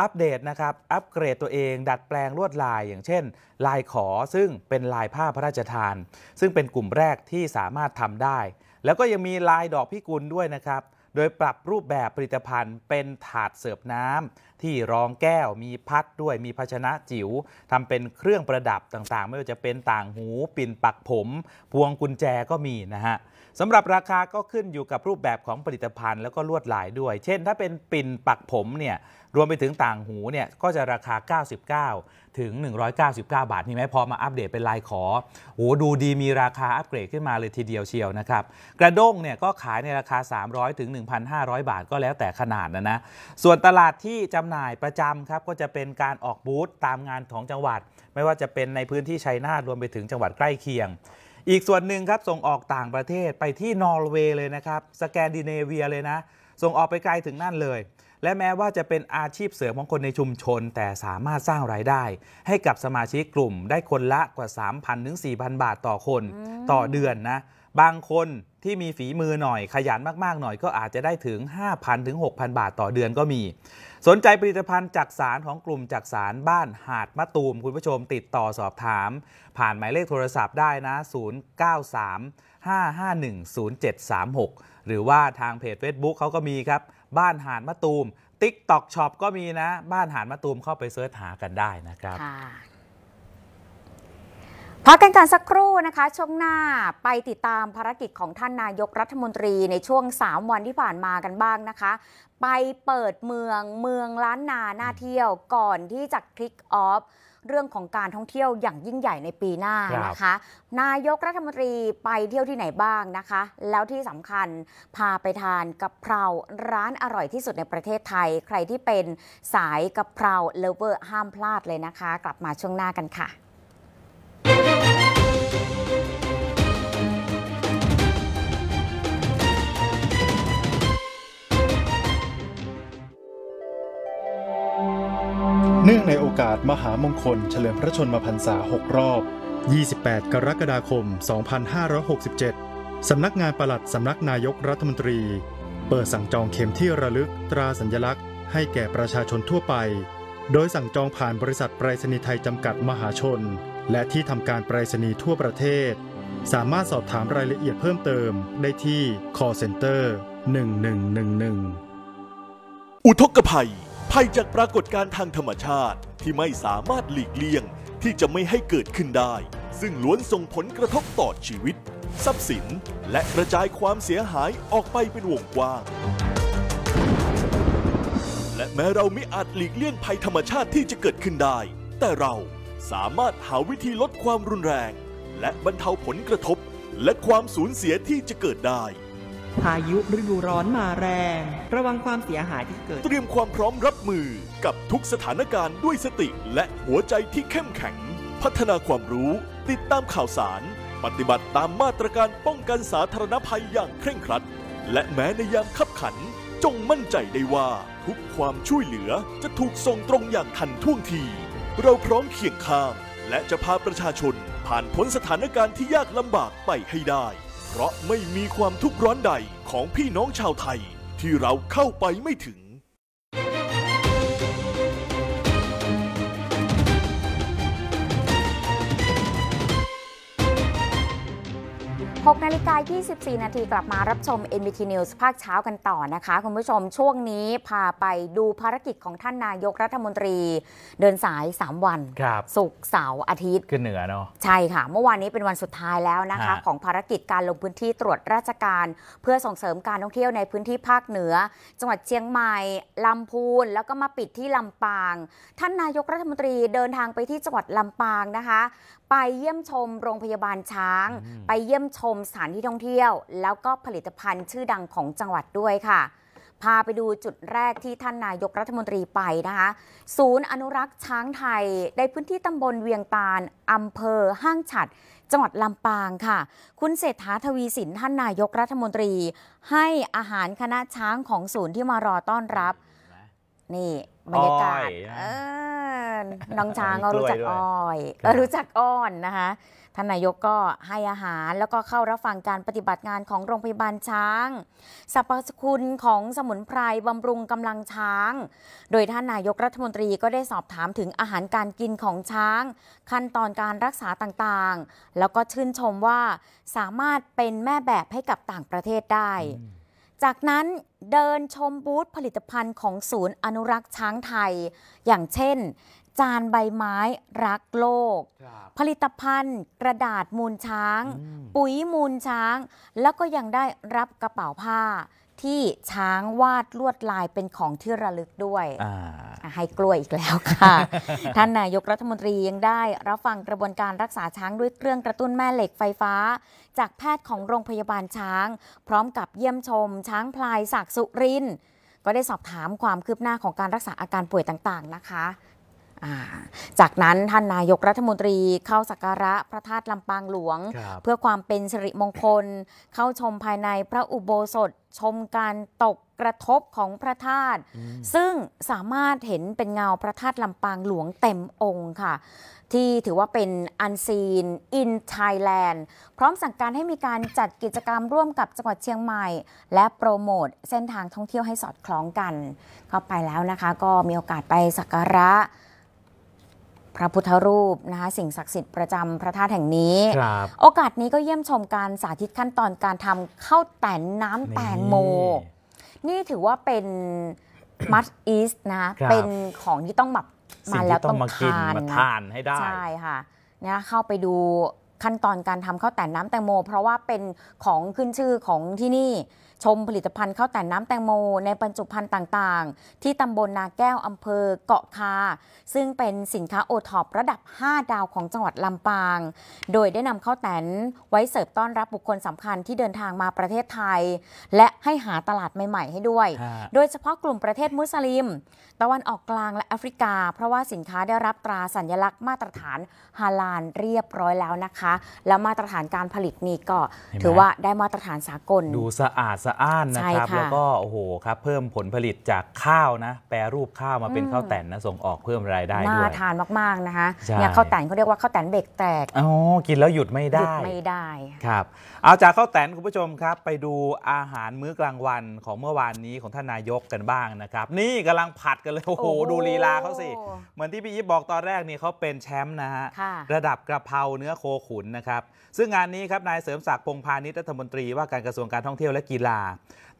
อัปเดตนะครับ อัปเกรดตัวเอง ดัดแปลงลวดลายอย่างเช่น ลายขอซึ่งเป็นลายผ้าพระราชทาน ซึ่งเป็นกลุ่มแรกที่สามารถทำได้ แล้วก็ยังมีลายดอกพิกุลด้วยนะครับโดยปรับรูปแบบผลิตภัณฑ์เป็นถาดเสิร์ฟน้ำที่รองแก้วมีพัดด้วยมีภาชนะจิว๋วทำเป็นเครื่องประดับต่าง ๆ ไม่ว่าจะเป็นต่างหู ปิ่นปักผม พวงกุญแจก็มีนะฮะสำหรับราคาก็ขึ้นอยู่กับรูปแบบของผลิตภัณฑ์แล้วก็ลวดลายด้วย เช่นถ้าเป็นปิ่นปักผมเนี่ย รวมไปถึงต่างหูเนี่ย ก็จะราคา 99 ถึง 199 บาทนี่ไหมพอมาอัปเดตเป็นลายขอโหดูดีมีราคาอัปเกรดขึ้นมาเลยทีเดียวเชียวนะครับ กระด้งเนี่ยก็ขายในราคา 300 ถึง 1,500 บาทก็แล้วแต่ขนาดนะนะส่วนตลาดที่จำหน่ายประจำครับก็จะเป็นการออกบูธตามงานของจังหวัด ไม่ว่าจะเป็นในพื้นที่ชัยนาทรวมไปถึงจังหวัดใกล้เคียงอีกส่วนหนึ่งครับ ส่งออกต่างประเทศไปที่นอร์เวย์เลยนะครับ สแกนดิเนเวียเลยนะ ส่งออกไปไกลถึงนั่นเลย และแม้ว่าจะเป็นอาชีพเสริมของคนในชุมชน แต่สามารถสร้างรายได้ ให้กับสมาชิกกลุ่มได้คนละกว่า 3,000ถึง4,000 บาทต่อคน ต่อเดือนนะ บางคนที่มีฝีมือหน่อยขยันมาก ๆ หน่อยก็อาจจะได้ถึง 5,000 ถึง 6,000 บาทต่อเดือนก็มี สนใจผลิตภัณฑ์จักสารของกลุ่มจักสารบ้านหาดมะตูม คุณผู้ชมติดต่อสอบถาม ผ่านหมายเลขโทรศัพท์ได้นะ 093 551 0736 หรือว่าทางเพจ Facebook เขาก็มีครับ บ้านหาดมะตูม TikTok Shop ก็มีนะ บ้านหาดมะตูมเข้าไปเสิร์ชหากันได้นะครับพักกันกันสักครู่นะคะช่วงหน้าไปติดตามภารกิจของท่านนายกรัฐมนตรีในช่วง 3 วันที่ผ่านมากันบ้างนะคะ ไปเปิดเมืองเมืองล้านนาหน้าเที่ยวก่อนที่จะคลิกออฟเรื่องของการท่องเที่ยวอย่างยิ่งใหญ่ในปีหน้านะคะ นายกรัฐมนตรีไปเที่ยวที่ไหนบ้างนะคะ แล้วที่สำคัญพาไปทานกะเพราร้านอร่อยที่สุดในประเทศไทย ใครที่เป็นสายกะเพราเลเวอร์ห้ามพลาดเลยนะคะ กลับมาช่วงหน้ากันค่ะเนื่องในโอกาสมหามงคลเฉลิมพระชนมพรรษา 6 รอบ 28 กรกฎาคม 2567 สำนักงานปลัดสำนักนายกรัฐมนตรี เปิดสั่งจองเข็มที่ระลึกตราสัญลักษณ์ ให้แก่ประชาชนทั่วไป โดยสั่งจองผ่านบริษัทไปรษณีย์ไทยจำกัดมหาชน และที่ทำการไปรษณีย์ทั่วประเทศ สามารถสอบถามรายละเอียดเพิ่มเติมได้ที่ call center 1111 อุทกภัยภัยจากปรากฏการณ์ทางธรรมชาติที่ไม่สามารถหลีกเลี่ยงที่จะไม่ให้เกิดขึ้นได้ ซึ่งล้วนส่งผลกระทบต่อชีวิต ทรัพย์สินและกระจายความเสียหายออกไปเป็นวงกว้าง และแม้เราไม่อาจหลีกเลี่ยงภัยธรรมชาติที่จะเกิดขึ้นได้ แต่เราสามารถหาวิธีลดความรุนแรงและบรรเทาผลกระทบและความสูญเสียที่จะเกิดได้พายุฤดูร้อนมาแรง ระวังความเสียหายที่เกิด เตรียมความพร้อมรับมือกับทุกสถานการณ์ด้วยสติและหัวใจที่เข้มแข็ง พัฒนาความรู้ ติดตามข่าวสาร ปฏิบัติตามมาตรการป้องกันสาธารณภัยอย่างเคร่งครัด และแม้ในยามขับขัน จงมั่นใจได้ว่าทุกความช่วยเหลือจะถูกส่งตรงอย่างทันท่วงที เราพร้อมเคียงข้างและจะพาประชาชนผ่านพ้นสถานการณ์ที่ยากลำบากไปให้ได้เพราะไม่มีความทุกข์ร้อนใดของพี่น้องชาวไทย ที่เราเข้าไปไม่ถึง6นาฬิกา24นาทีกลับมารับชม NBT News ภาคเช้ากันต่อนะคะ คุณผู้ชมช่วงนี้พาไปดูภารกิจของท่านนายกรัฐมนตรี เดินสาย 3 วันครับศุกร์เสาร์อาทิตย์ขึ้นเหนือเนาะใช่ค่ะ เมื่อวานนี้เป็นวันสุดท้ายแล้วนะคะะของภารกิจการลงพื้นที่ตรวจราชการ เพื่อส่งเสริมการท่องเที่ยวในพื้นที่ภาคเหนือ จังหวัดเชียงใหม่ลำพูนแล้วก็มาปิดที่ลำปาง ท่านนายกรัฐมนตรีเดินทางไปที่จังหวัดลำปางนะคะไปเยี่ยมชมโรงพยาบาลช้าง ไปเยี่ยมชมสถานที่ท่องเที่ยว แล้วก็ผลิตภัณฑ์ชื่อดังของจังหวัดด้วยค่ะ พาไปดูจุดแรกที่ท่านนายกรัฐมนตรีไปนะคะ ศูนย์อนุรักษ์ช้างไทยในพื้นที่ตำบลเวียงตาลอำเภอห้างฉัด จังหวัดลำปางค่ะ คุณเศรษฐาทวีสินท่านนายกรัฐมนตรีให้อาหารคณะช้างของศูนย์ที่มารอต้อนรับ นี่บรรยากาศน้องช้างก็รู้จักอ้อยรู้จักอ้อนนะคะท่านนายกก็ให้อาหารแล้วก็เข้ารับฟังการปฏิบัติงานของโรงพยาบาลช้างสรรพคุณของสมุนไพรบำรุงกำลังช้าง โดยท่านนายกรัฐมนตรีก็ได้สอบถามถึงอาหารการกินของช้าง ขั้นตอนการรักษาต่างๆ แล้วก็ชื่นชมว่าสามารถเป็นแม่แบบให้กับต่างประเทศได้จากนั้นเดินชมบูธผลิตภัณฑ์ของศูนย์อนุรักษ์ช้างไทย อย่างเช่น จานใบไม้รักโลก ผลิตภัณฑ์กระดาษมูลช้าง ปุ๋ยมูลช้าง แล้วก็ยังได้รับกระเป๋าผ้าที่ช้างวาดลวดลายเป็นของที่ระลึกด้วยให้กล้วยอีกแล้วค่ะ ท่านนายกรัฐมนตรียังได้รับฟังกระบวนการรักษาช้างด้วยเครื่องกระตุ้นแม่เหล็กไฟฟ้าจากแพทย์ของโรงพยาบาลช้าง พร้อมกับเยี่ยมชม ช้างพลายศักสุรินก็ได้สอบถามความคืบหน้าของการรักษาอาการป่วยต่างๆนะคะ จากนั้นท่านนายกรัฐมนตรีเข้าสักการะพระธาตุลำปางหลวง เพื่อความเป็นสิริมงคล เข้าชมภายในพระอุโบสถชมการตกกระทบของพระธาตุซึ่งสามารถเห็นเป็นเงาพระธาตุลำปางหลวงเต็มองค์ค่ะ ที่ถือว่าเป็นอันซีน อินไทยแลนด์ พร้อมสั่งการให้มีการจัดกิจกรรมร่วมกับจังหวัดเชียงใหม่ และโปรโมทเส้นทางท่องเที่ยวให้สอดคล้องกัน เข้าไปแล้วนะคะ ก็มีโอกาสไปสักการะ พระพุทธรูปนะคะสิ่งศักดิ์สิทธิ์ประจำพระธาตุแห่งนี้ โอกาสนี้ก็เยี่ยมชมการสาธิตขั้นตอนการทำข้าวแตนน้ำแตงโมนี่ถือว่าเป็นมัสอีสนะ เป็นของที่ต้องแบบมาแล้วต้องมาทานมาทานให้ได้ใช่ค่ะ เนี่ยเข้าไปดูขั้นตอนการทำข้าวแต่นน้ำแตงโม เพราะว่าเป็นของขึ้นชื่อของที่นี่ชมผลิตภัณฑ์ข้าวแต่นน้ำแตงโมในบรรจุภัณฑ์ต่างๆ ที่ตำบลนาแก้วอำเภอเกาะคา ซึ่งเป็นสินค้าโอทอประดับ 5 ดาวของจังหวัดลำปาง โดยได้นำข้าวแต่นไว้เสิร์ฟต้อนรับบุคคลสำคัญที่เดินทางมาประเทศไทย และให้หาตลาดใหม่ๆ ให้ด้วย โดยเฉพาะกลุ่มประเทศมุสลิม ตะวันออกกลางและแอฟริกา เพราะว่าสินค้าได้รับตราสัญลักษณ์มาตรฐานฮาลาลเรียบร้อยแล้วนะคะ และมาตรฐานการผลิตนี่ก็ถือว่าได้มาตรฐานสากลดูสะอาดสะอ้านนะครับแล้วก็โอ้โหครับเพิ่มผลผลิตจากข้าวนะแปรรูปข้าวมาเป็นข้าวแต่นนะส่งออกเพิ่มรายได้ด้วยน่าทานมากๆนะคะเนี่ยข้าวแต่นเขาเรียกว่าข้าวแต่นเบรกแตกอ๋อกินแล้วหยุดไม่ได้หยุดไม่ได้ครับเอาจากข้าวแต่นคุณผู้ชมครับไปดูอาหารมื้อกลางวันของเมื่อวานนี้ของท่านนายกกันบ้างนะครับนี่กำลังผัดกันเลยโอ้โหดูลีลาเขาสิเหมือนที่พี่ยิบบอกตอนแรกนี่เขาเป็นแชมป์นะฮะระดับกระเพราเนื้อโคขุนนะครับซึ่งงานนี้ครับนายเสริมศักดิ์พงพาณิชย์รัฐมนตรีว่าการกระทรวงการท่องเที่ยวและกีฬาา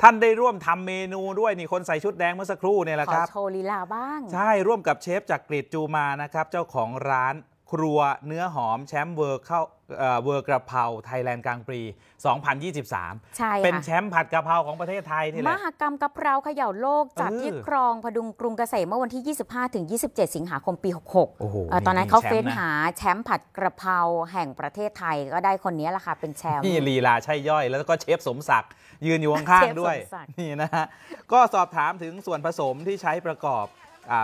ท่านได้ร่วมทำเมนูด้วย นี่คนใส่ชุดแดงเมื่อสักครู่เนี่ยแหละครับขอโชว์ลีลาบ้าง ใช่ร่วมกับเชฟจากกรีดจูมานะครับ เจ้าของร้านครัวเนื้อหอมแชมป์เวอร์เข้าเวอร์กระเพราไทยแลนด์กลางปี2023ใช่เป็นแชมป์ผัดกระเพราของประเทศไทยนี่แหละมหกรรมกระเพราเขย่าโลกจัดที่ครองพดุงกรุงเกษมเมื่อวันที่ 25 ถึง 27 สิงหาคมปี 66ตอนนั้นเขาเฟ้นหาแชมป์ผัดกระเพราแห่งประเทศไทยก็ได้คนนี้แหละค่ะเป็นแชมป์นี่ ลีลาใช่ย่อยแล้วก็เชฟสมศักดิ์ยืนอยู่ข้างๆด้วยนี่นะฮะก็สอบถามถึงส่วนผสมที่ใช้ประกอบ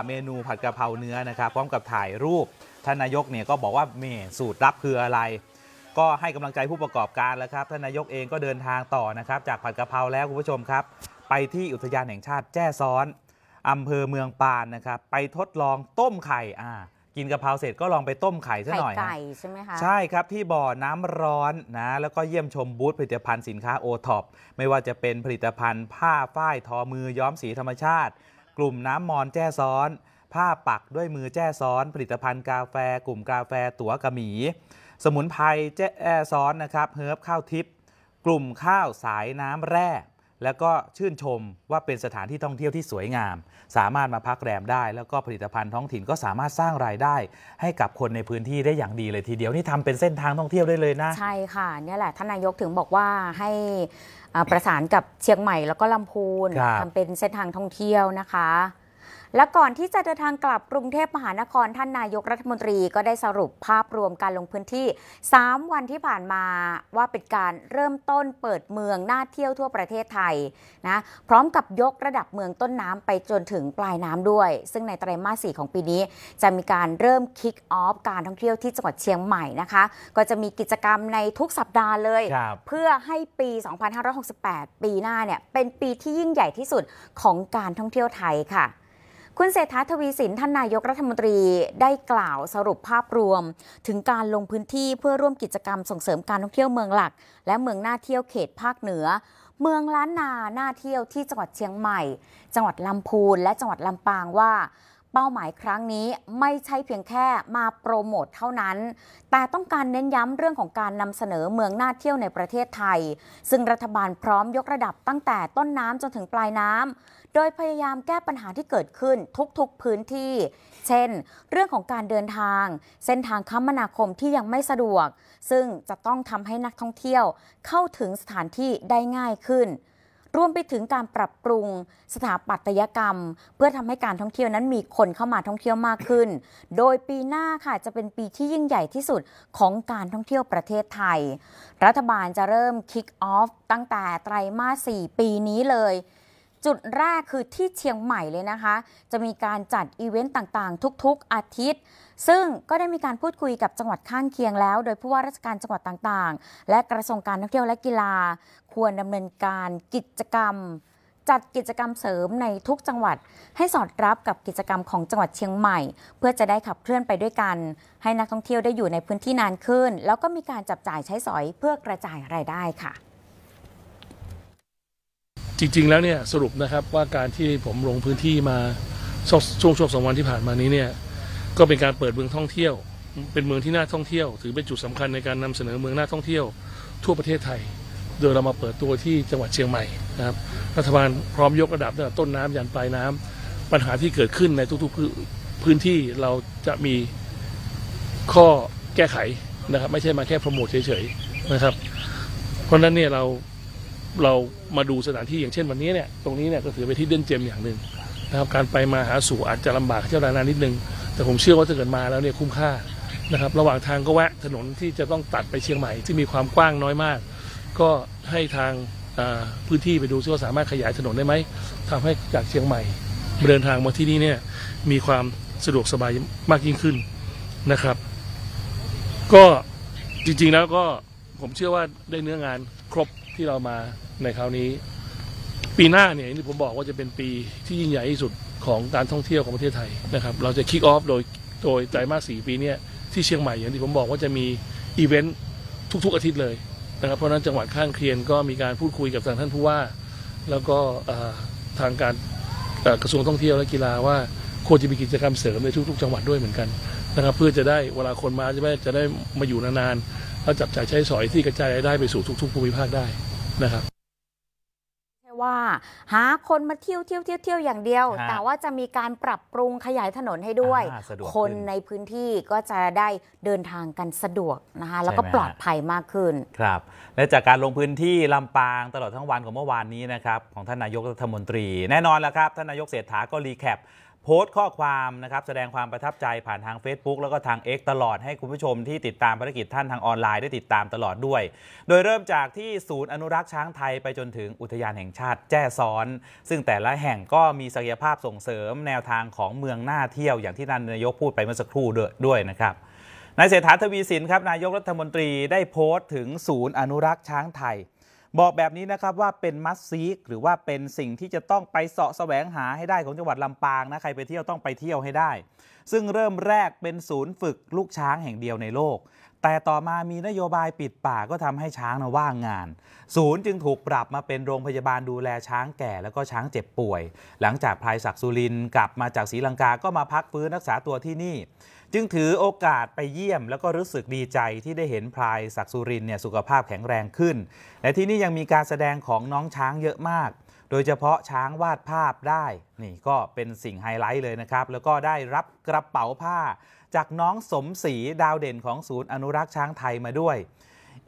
เมนูผัดกระเพราเนื้อนะครับพร้อมกับถ่ายรูปท่านนายกเนี่ยก็บอกว่าเมสูตรลับคืออะไร ก็ให้กำลังใจผู้ประกอบการแล้วครับท่านนายกเองก็เดินทางต่อนะครับ จากผัดกะเพราแล้วคุณผู้ชมครับ ไปที่อุทยานแห่งชาติแจ้ซ้อนอำเภอเมืองปานนะครับไปทดลองต้มไข่ อ่ากินกะเพราเสร็จก็ลองไปต้มไข่ซะหน่อยไก่ใช่ไหมคะใช่ครับที่บ่อน้ำร้อนนะแล้วก็เยี่ยมชมบูธผลิตภัณฑ์สินค้าโอท็อปไม่ว่าจะเป็นผลิตภัณฑ์ ผ้าฝ้ายทอมือย้อมสีธรรมชาติ กลุ่มน้ำมอนแจ้ซ้อนผ้าปักด้วยมือแจ้ซ้อน ผลิตภัณฑ์กาแฟกลุ่มกาแฟตั๋วกระหมี สมุนไพรแจ้ซ้อนนะครับเฮิร์บข้าวทิพย์กลุ่มข้าวสายน้ำแร่แล้วก็ชื่นชมว่าเป็นสถานที่ท่องเที่ยวที่สวยงาม สามารถมาพักแรมได้ แล้วก็ผลิตภัณฑ์ท้องถิ่นก็สามารถสร้างรายได้ ให้กับคนในพื้นที่ได้อย่างดีเลยทีเดียวนี่ทำเป็นเส้นทางท่องเที่ยวได้เลยนะใช่ค่ะนี่แหละท่านนายกถึงบอกว่าให้ประสานกับเชียงใหม่แล้วก็ลำพูนทำเป็นเส้นทางท่องเที่ยวนะคะและก่อนที่จะเดินทางกลับกรุงเทพมหานครท่านนายกรัฐมนตรีก็ได้สรุปภาพรวมการลงพื้นที่ 3 วันที่ผ่านมาว่าเป็นการเริ่มต้นเปิดเมืองน่าเที่ยวทั่วประเทศไทยนะพร้อมกับยกระดับเมืองต้นน้ำไปจนถึงปลายน้ำด้วย ซึ่งในไตรมาสสี่ของปีนี้จะมีการเริ่มคิกออฟการท่องเที่ยวที่จังหวัดเชียงใหม่นะคะ ก็จะมีกิจกรรมในทุกสัปดาห์เลย เพื่อให้ปี 2568ปีหน้าเนี่ยเป็นปีที่ยิ่งใหญ่ที่สุดของการท่องเที่ยวไทยค่ะคุณเศรษฐาทวีสินท่านนายกรัฐมนตรีได้กล่าวสรุปภาพรวม ถึงการลงพื้นที่เพื่อร่วมกิจกรรมส่งเสริมการท่องเที่ยวเมืองหลัก และเมืองน่าเที่ยวเขตภาคเหนือ เมืองล้านนาน่าเที่ยวที่จังหวัดเชียงใหม่ จังหวัดลำพูนและจังหวัดลำปางว่า เป้าหมายครั้งนี้ไม่ใช่เพียงแค่มาโปรโมทเท่านั้น แต่ต้องการเน้นย้ำเรื่องของการนำเสนอเมืองน่าเที่ยวในประเทศไทย ซึ่งรัฐบาลพร้อมยกระดับตั้งแต่ต้นน้ำจนถึงปลายน้ำโดยพยายามแก้ปัญหาที่เกิดขึ้นทุกๆพื้นที่ เช่น เรื่องของการเดินทาง เส้นทางคมนาคมที่ยังไม่สะดวก ซึ่งจะต้องทำให้นักท่องเที่ยวเข้าถึงสถานที่ได้ง่ายขึ้น รวมไปถึงการปรับปรุงสถาปัตยกรรม เพื่อทำให้การท่องเที่ยวนั้นมีคนเข้ามาท่องเที่ยวมากขึ้น โดยปีหน้าค่ะจะเป็นปีที่ยิ่งใหญ่ที่สุดของการท่องเที่ยวประเทศไทย รัฐบาลจะเริ่มคิกออฟตั้งแต่ไตรมาส 4 ปีนี้เลยจุดแรกคือที่เชียงใหม่เลยนะคะ จะมีการจัดอีเวนต์ต่างๆ ทุกๆ อาทิตย์ ซึ่งก็ได้มีการพูดคุยกับจังหวัดข้างเคียงแล้ว โดยผู้ว่าราชการจังหวัดต่างๆ และกระทรวงการท่องเที่ยวและกีฬา ควรดำเนินการกิจกรรม จัดกิจกรรมเสริมในทุกจังหวัดให้สอดรับกับกิจกรรมของจังหวัดเชียงใหม่ เพื่อจะได้ขับเคลื่อนไปด้วยกัน ให้นักท่องเที่ยวได้อยู่ในพื้นที่นานขึ้น แล้วก็มีการจับจ่ายใช้สอยเพื่อกระจายรายได้ค่ะจริงๆ แล้วเนี่ยสรุปนะครับว่าการที่ผมลงพื้นที่มาช่วงช่วงสองวันที่ผ่านมานี้เนี่ยก็เป็นการเปิดเมืองท่องเที่ยว เป็นเมืองที่น่าท่องเที่ยว ถือเป็นจุดสำคัญในการนำเสนอเมืองน่าท่องเที่ยว ทั่วประเทศไทย โดยเรามาเปิดตัวที่จังหวัดเชียงใหม่นะครับ รัฐบาลพร้อมยกระดับตั้งแต่ต้นน้ำยันปลายน้ำ ปัญหาที่เกิดขึ้นในทุกๆ พื้นที่เราจะมีข้อแก้ไขนะครับ ไม่ใช่มาแค่โปรโมทเฉยๆนะครับเพราะนั้นเนี่ยเราเรามาดูสถานที่อย่างเช่นวันนี้เนี่ย ตรงนี้เนี่ยก็ถือเป็นที่เด่นเจมอย่างหนึ่งนะครับ การไปมาหาสู่อาจจะลำบากเจ้า้านานนิดนึง แต่ผมเชื่อว่าถ้าเกิดมาแล้วเนี่ยคุ้มค่านะครับ ระหว่างทางก็แวะถนนที่จะต้องตัดไปเชียงใหม่ ที่มีความกว้างน้อยมาก ก็ให้ทางพื้นที่ไปดูซิว่าสามารถขยายถนนได้ไหมทำให้จากเชียงใหม่ เดินทางมาที่นี่เนี่ยมีความสะดวกสบายมากยิ่งขึ้นนะครับ ก็จริงๆแล้วก็ผมเชื่อว่าได้เนื้องานครบที่เรามาในคราวนี้ปีหน้าเนี่ยที่ผมบอกว่าจะเป็นปี ที่ยิ่งใหญ่ที่สุดของการท่องเที่ยวของประเทศไทยนะครับ เราจะคิกออฟโดยโดยไตรมาสสี่ปีเนี่ยที่เชียงใหม่อย่างที่ผมบอกว่าจะมีอีเวนต์ทุก ๆ อาทิตย์เลยนะครับเพราะนั้นจังหวัดข้างเคียงก็มีการพูดคุยกับทางท่านผู้ว่าแล้วก็ทางการกระทรวงท่องเที่ยวและกีฬาว่า ควรจะมีกิจกรรมเสริมในทุกๆจังหวัดด้วยเหมือนกันนะครับเพื่อจะได้เวลาคนมาจะได้จะได้มาอยู่นานๆแล้วจับจ่ายใช้สอยที่กระจายรายได้ไปสู่ทุก ๆ ภูมิภาคได้นะครับว่า หาคนมาเที่ยวเที่ยวเที่ยวเที่ยวอย่างเดียว แต่ว่าจะมีการปรับปรุงขยายถนนให้ด้วย คนในพื้นที่ก็จะได้เดินทางกันสะดวกนะคะแล้วก็ปลอดภัยมากขึ้นครับและจากการลงพื้นที่ลำปางตลอดทั้งวันของเมื่อวานนี้นะครับ ของท่านนายกรัฐมนตรีแน่นอนแล้วครับ ท่านนายกเศรษฐา ก็รีแคปโพสต์ข้อความนะครับแสดงความประทับใจผ่านทาง Facebook แล้วก็ทาง X ตลอดให้คุณผู้ชมที่ติดตามภารกิจท่านทางออนไลน์ได้ติดตามตลอดด้วย โดยเริ่มจากที่ศูนย์อนุรักษ์ช้างไทยไปจนถึงอุทยานแห่งชาติแจ้ซ้อน ซึ่งแต่ละแห่งก็มีศักยภาพส่งเสริมแนวทางของเมืองน่าเที่ยวอย่างที่นายกพูดไปเมื่อสักครู่ด้วยนะครับ นายเศรษฐาทวีสินครับนายกรัฐมนตรีได้โพสต์ถึงศูนย์อนุรักษ์ช้างไทยบอกแบบนี้นะครับว่าเป็นมัสซีหรือว่าเป็นสิ่งที่จะต้องไปเสาะแสวงหาให้ได้ของจังหวัดลำปางนะใครไปเที่ยวต้องไปเที่ยวให้ได้ ซึ่งเริ่มแรกเป็นศูนย์ฝึกลูกช้างแห่งเดียวในโลก แต่ต่อมามีนโยบายปิดป่าก็ทำให้ช้างนะว่างงาน ศูนย์จึงถูกปรับมาเป็นโรงพยาบาลดูแลช้างแก่ แล้วก็ช้างเจ็บป่วย หลังจากพลายศักดิ์สุรินกลับมาจากศรีลังกาก็มาพักฟื้นรักษาตัวที่นี่จึงถือโอกาสไปเยี่ยมแล้วก็รู้สึกดีใจที่ได้เห็นพลายศักสุรินเนี่ยสุขภาพแข็งแรงขึ้น และที่นี่ยังมีการแสดงของน้องช้างเยอะมากโดยเฉพาะช้างวาดภาพได้ นี่ก็เป็นสิ่งไฮไลท์เลยนะครับแล้วก็ได้รับกระเป๋าผ้า จากน้องสมศรีดาวเด่นของศูนย์อนุรักษ์ช้างไทยมาด้วย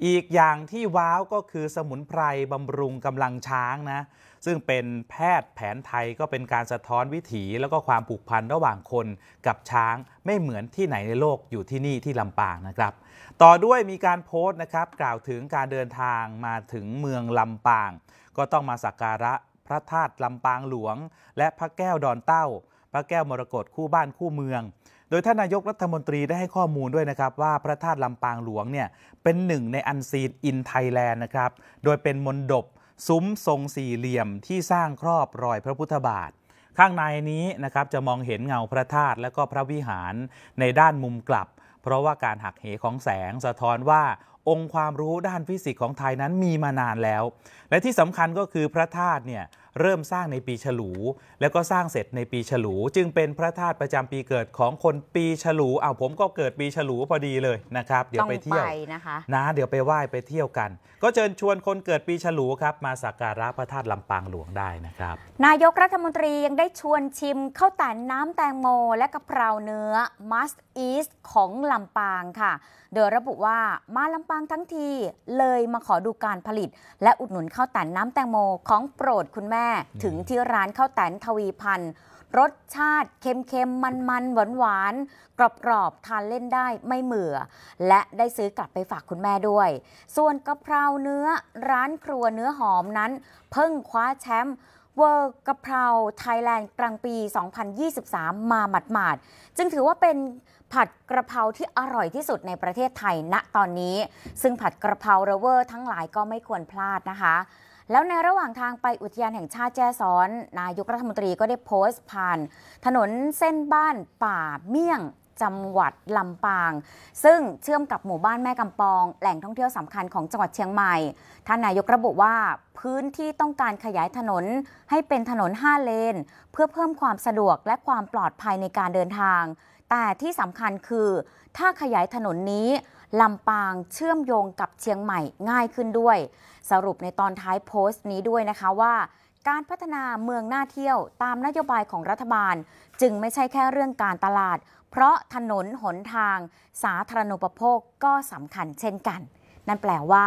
อีกอย่างที่ว้าวก็คือสมุนไพรบำรุงกำลังช้างนะซึ่งเป็นแพทย์แผนไทยก็เป็นการสะท้อนวิถีแล้ว ก็ความผูกพันระหว่างคนกับช้างไม่เหมือนที่ไหนในโลกอยู่ที่นี่ที่ ลำปางนะครับต่อด้วยมีการโพสต์นะ ครับ กล่าวถึงการเดินทางมาถึงเมืองลำปาง ก็ต้องมาสักการะ พระธาตุลำปางหลวง และพระแก้วดอนเต้าพระแก้วมรกตคู่บ้านคู่เมือง โดยท่านนายกรัฐมนตรีได้ให้ข้อมูลด้วยนะครับว่าพระธาตุลำปางหลวงเนี่ยเป็นหนึ่งในอันซีนอินไทยแลนด์นะครับโดยเป็นมนดบซุ้มทรงสี่เหลี่ยมที่สร้างครอบรอยพระพุทธบาท ข้างในนี้นะครับจะมองเห็นเงาพระธาตุและก็พระวิหารในด้านมุมกลับ เพราะว่าการหักเหของแสงสะท้อนว่าองค์ความรู้ด้านฟิสิกส์ของไทยนั้นมีมานานแล้ว และที่สำคัญก็คือพระธาตุเนี่ยเริ่มสร้างในปีฉลู แล้วก็สร้างเสร็จในปีฉลู จึงเป็นพระธาตุประจำปีเกิดของคนปีฉลูอ้าวผมก็เกิดปีฉลูพอดีเลยนะครับ เดี๋ยวไปเที่ยวนะคะนะเดี๋ยวไปไหว้ไปเที่ยวกัน ก็เชิญชวนคนเกิดปีฉลูครับ มาสักการะพระธาตุลำปางหลวงได้นะครับนายกรัฐมนตรียังได้ชวนชิมข้าวแต่นน้ำแตงโม และกะเพราเนื้อมัสอีสของลำปางค่ะโดยระบุว่ามาลำปางทั้งทีเลยมาขอดูการผลิต และอุดหนุนข้าวแต่นน้ำแตงโมของโปรดคุณแม่ถึงที่ร้านข้าวแตนทวีพันธ์รสชาติเค็มๆ มันๆ หวานๆ กรอบๆ ทานเล่นได้ไม่เหมื่อ และได้ซื้อกลับไปฝากคุณแม่ด้วย ส่วนกะเพราเนื้อร้านครัวเนื้อหอมนั้น เพิ่งคว้าแชมป์เวิร์กะเพราไทยแลนด์กลางปี 2023 มาหมาดดจึงถือว่าเป็นผัดกระเพราที่อร่อยที่สุดในประเทศไทยณตอนนี้ซึ่งผัดกระเพราเรเวอร์ทั้งหลายก็ไม่ควรพลาดนะคะแล้วในระหว่างทางไปอุทยานแห่งชาติแจ้ซ้อน นายกรัฐมนตรีก็ได้โพสต์ผ่าน ถนนเส้นบ้านป่าเมี่ยงจังหวัดลำปาง ซึ่งเชื่อมกับหมู่บ้านแม่กำปองแหล่งท่องเที่ยวสำคัญของจังหวัดเชียงใหม่ท่านนายกระบุว่าพื้นที่ต้องการขยายถนนให้เป็นถนน5เลนเพื่อเพิ่มความสะดวกและความปลอดภัยในการเดินทาง แต่ที่สำคัญคือ ถ้าขยายถนนนี้ลำปางเชื่อมโยงกับเชียงใหม่ง่ายขึ้นด้วยสรุปในตอนท้ายโพสต์นี้ด้วยนะคะว่า การพัฒนาเมืองน่าเที่ยวตามนโยบายของรัฐบาล จึงไม่ใช่แค่เรื่องการตลาด เพราะถนนหนทาง สาธารณูปโภคก็สำคัญเช่นกัน นั่นแปลว่า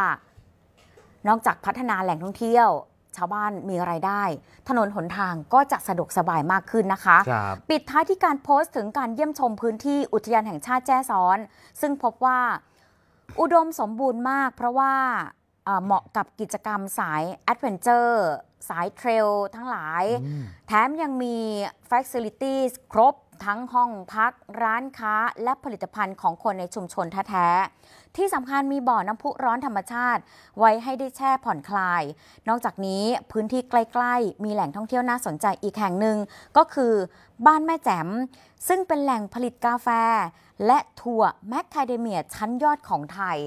นอกจากพัฒนาแหล่งท่องเที่ยวชาวบ้านมีไรายได้ ถนนหนทางก็จะสะดวกสบายมากขึ้นนะคะ ปิดท้ายที่การโพสต์ถึงการเยี่ยมชมพื้นที่อุทยานแห่งชาติแจ้ซ้อน ซึ่งพบว่า อุดมสมบูรณ์มาก เพราะว่าเหมาะกับกิจกรรมสายแอดเวนเจอร์สายเทรลทั้งหลาย แถมยังมีฟิสิลิตี้ครบ ทั้งห้องพัก ร้านค้าและผลิตภัณฑ์ของคนในชุมชนแท้ๆ ที่สำคัญมีบ่อน้ำพุร้อนธรรมชาติไว้ให้ได้แช่ผ่อนคลาย นอกจากนี้พื้นที่ใกล้ ๆ มีแหล่งท่องเที่ยวน่าสนใจอีกแห่งหนึ่งก็คือบ้านแม่แจ่มซึ่งเป็นแหล่งผลิตกาแฟ และถั่วแมคคาเดเมียชั้นยอดของไทย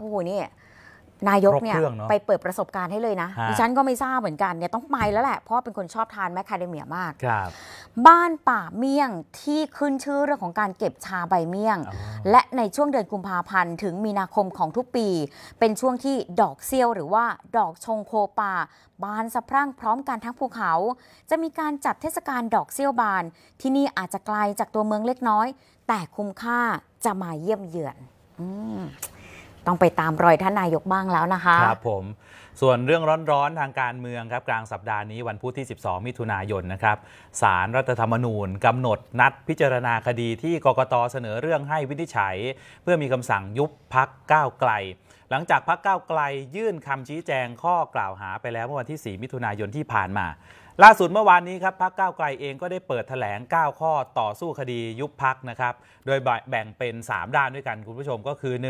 โอ้โหนี่นายกเนี่ยไปเปิดประสบการณ์ให้เลยนะดิฉันก็ไม่ทราบเหมือนกันเนี่ยต้องไปแล้วแหละเพราะเป็นคนชอบทานแมคคาเดเมียมากบบ้านป่าเมี่ยงที่ขึ้นชื่อเรื่องของการเก็บชาใบเมี่ยง และในช่วงเดือนกุมภาพันธ์ถึงมีนาคมของทุกปี เป็นช่วงที่ดอกเซียวหรือว่าดอกชงโคป่าบานสะพรั่งพร้อมกันทั้งภูเขาจะมีการจัดเทศกาลดอกเซียวบานที่นี่อาจจะไกลจากตัวเมืองเล็กน้อย แต่คุ้มค่าจะมาเยี่ยมเยือนอืต้องไปตามรอยท่านนายกบ้างแล้วนะคะครับผม ส่วนเรื่องร้อนๆทางการเมืองครับ กลางสัปดาห์นี้วันพุธที่ 12 มิถุนายนนะครับสารรัฐธรรมนูญกำหนดนัดพิจารณาคดีที่กกตเสนอเรื่องให้วินิจฉัย เพื่อมีคำสั่งยุบพักก้าวไกล หลังจากพักก้าวไกลยื่นคำชี้แจงข้อกล่าวหาไปแล้วเมื่อวันที่ 4 มิถุนายนที่ผ่านมา ล่าสุดเมื่อวานนี้ครับพักก้าวไกลเองก็ได้เปิดถแถลง9ข้อต่อสู้คดียุบพักนะครับโดยแบ่งเป็น 3 ด้านด้วยกันคุณผู้ชมก็คือ1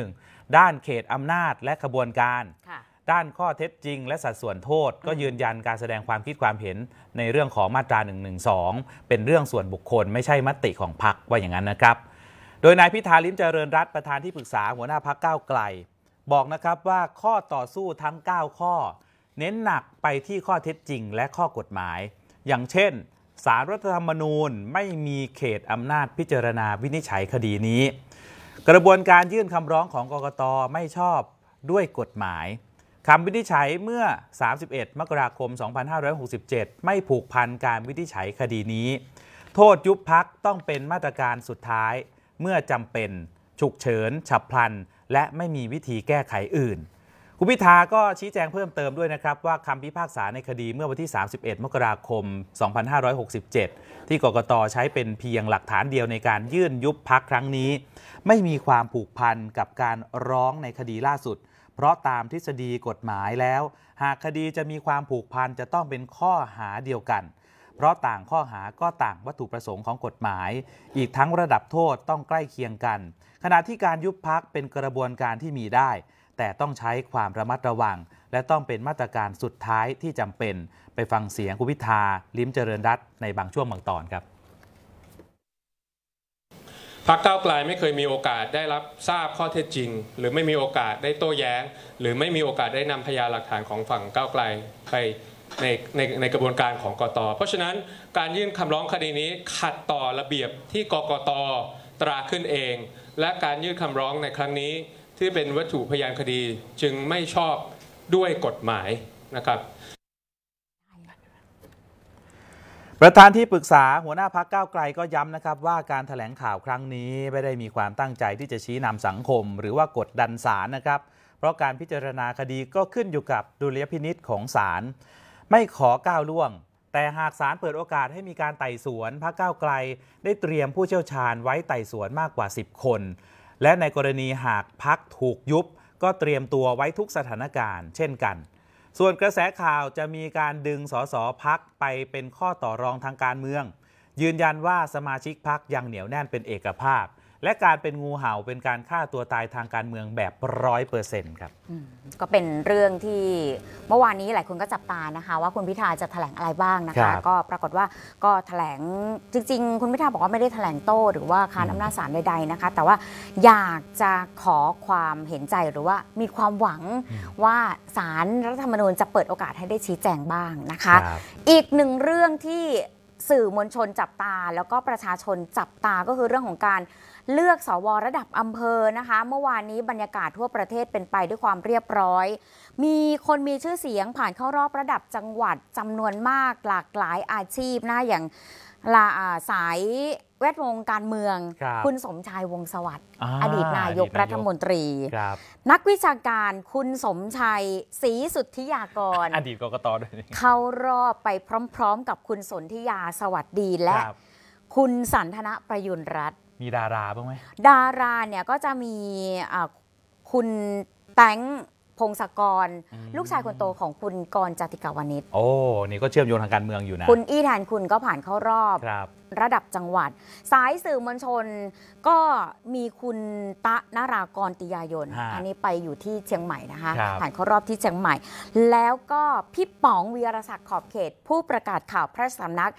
ด้านเขตอำนาจและขบวนการ ด้านข้อเท็จจริงและสัดส่วนโทษก็ยืนยันการแสดงความคิดความเห็นในเรื่องของมาตรา1นึเป็นเรื่องส่วนบุคคลไม่ใช่มติของพรรคว่าอย่างนั้นนะครับ โดยนายพิธาลิมเจริญรัตประธานที่ปรึกษาหัวหน้าพักก้าวไกล บอกนะครับว่าข้อต่อสู้ทั้ง 9 ข้อ เน้นหนักไปที่ข้อเท็จจริงและข้อกฎหมาย อย่างเช่นสารรัฐธรรมนูญไม่มีเขตอำนาจพิจารณาวินิจฉัยคดีนี้กระบวนการยื่นคำร้องของกกตไม่ชอบด้วยกฎหมายคำวินิจฉัยเมื่อ 31 มกราคม 2567 ไม่ผูกพันการวินิจฉัยคดีนี้ โทษยุบพักต้องเป็นมาตรการสุดท้าย เมื่อจำเป็นฉุกเฉิน ฉับพลัน และไม่มีวิธีแก้ไขอื่นคุณพิธาก็ชี้แจงเพิ่มเติมด้วยนะครับว่าคำพิพากษาในคดีเมื่อวันที่ 31 มกราคม 2567 ที่กกตใช้เป็นเพียงหลักฐานเดียวในการยื่นยุบพักครั้งนี้ ไม่มีความผูกพันกับการร้องในคดีล่าสุด เพราะตามทฤษฎีกฎหมายแล้ว หากคดีจะมีความผูกพันจะต้องเป็นข้อหาเดียวกัน เพราะต่างข้อหาก็ต่างวัตถุประสงค์ของกฎหมาย อีกทั้งระดับโทษต้องใกล้เคียงกัน ขณะที่การยุบพักเป็นกระบวนการที่มีได้แต่ต้องใช้ความระมัดระวัง และต้องเป็นมาตรการสุดท้ายที่จำเป็นไปฟังเสียงคุณพิธา ลิ้มเจริญรัตในบางช่วงบางตอนครับพรรเก้าไกลไม่เคยมีโอกาสได้รับทราบข้อเท็จจริง หรือไม่มีโอกาสได้โต้แย้ง หรือไม่มีโอกาสได้นำพยานหลักฐานของฝั่งเก้าไกลไปในในในกระบวนการของกตเพราะฉะนั้นการยื่นคำร้องคดีนี้ขัดต่อระเบียบที่กกตตราขึ้นเอง และการยื่นคำร้องในครั้งนี้ที่เป็นวัตถุพยานคดีจึงไม่ชอบด้วยกฎหมายนะครับ ประธานที่ปรึกษาหัวหน้าพักก้าวไกลก็ย้ำนะครับว่าการถแถลงข่าวครั้งนี้ไม่ได้มีความตั้งใจที่จะชี้นำสังคมหรือว่ากดดันศาลนะครับ เพราะการพิจารณาคดีก็ขึ้นอยู่กับดุลยพินิษของศาลไม่ขอก้าวล่วง แต่หากศาลเปิดโอกาสให้มีการไต่สวนพักก้าวไกล ได้เตรียมผู้เชี่ยวชาญไว้ไต่สวนมากกว่า 10 คนและในกรณีหากพักถูกยุบ ก็เตรียมตัวไว้ทุกสถานการณ์เช่นกัน ส่วนกระแสข่าวจะมีการดึงสสพักไปเป็นข้อต่อรองทางการเมือง ยืนยันว่าสมาชิกพักยังเหนียวแน่นเป็นเอกภาพและการเป็นงูเห่าเป็นการฆ่าตัวตายทางการเมืองแบบร้อยเปอร์เซ็นต์ครับก็เป็นเรื่องที่เมื่อวานนี้หลายคนก็จับตานะคะ ว่าคุณพิธาจะถแถลงอะไรบ้างนะคะ ก็ปรากฏว่าก็ถแถลงจริง ๆคุณพิธาบอกว่าไม่ได้ถแถลงโต้หรือว่าค้านอำนาจศาลใดๆนะคะ แต่ว่าอยากจะขอความเห็นใจหรือว่ามีความหวังว่าศาลรัฐธรรมนูญจะเปิดโอกาสให้ได้ชี้แจงบ้างนะคะ อีกหนึ่งเรื่องที่สื่อมวลชนจับตา แล้วก็ประชาชนจับตาก็คือเรื่องของการเลือกสวระดับอำเภอนะคะเมื่อวานนี้บรรยากาศทั่วประเทศเป็นไปด้วยความเรียบร้อย มีคนมีชื่อเสียงผ่านเข้ารอบระดับจังหวัดจำนวนมากหลากหลายอาชีพนะอย่างลาสายแวดวงการเมืองคคุณสมชายวงสวัสดิ์อดีตนายกรัฐมนตรี นักวิชาการคุณสมชัยศรีสุทธิยากร อดีตกกตด้วยเข้ารอบไปพร้อม ๆ กับคุณสนธิยาสวัสดีและ คุณสันทนะประยุรรัตมีดาราบ้างไหมดาราเนี่ยก็จะมีคุณแตงงศกรลูกชายคนโตของคุณกรจติกาวนิชโอ้นี่ก็เชื่อมโยงทางการเมืองอยู่นะ คุณอี้แทนคุณก็ผ่านเข้ารอบครับระดับจังหวัดสายสื่อมวลชนก็มีคุณตะนารากรติยายนอันนี้ไปอยู่ที่เชียงใหม่นะคะ ผ่านเข้ารอบที่เชียงใหม่ แล้วก็พี่ป๋องวีรศักดิ์ขอบเขต ผู้ประกาศข่าวพระสำนัก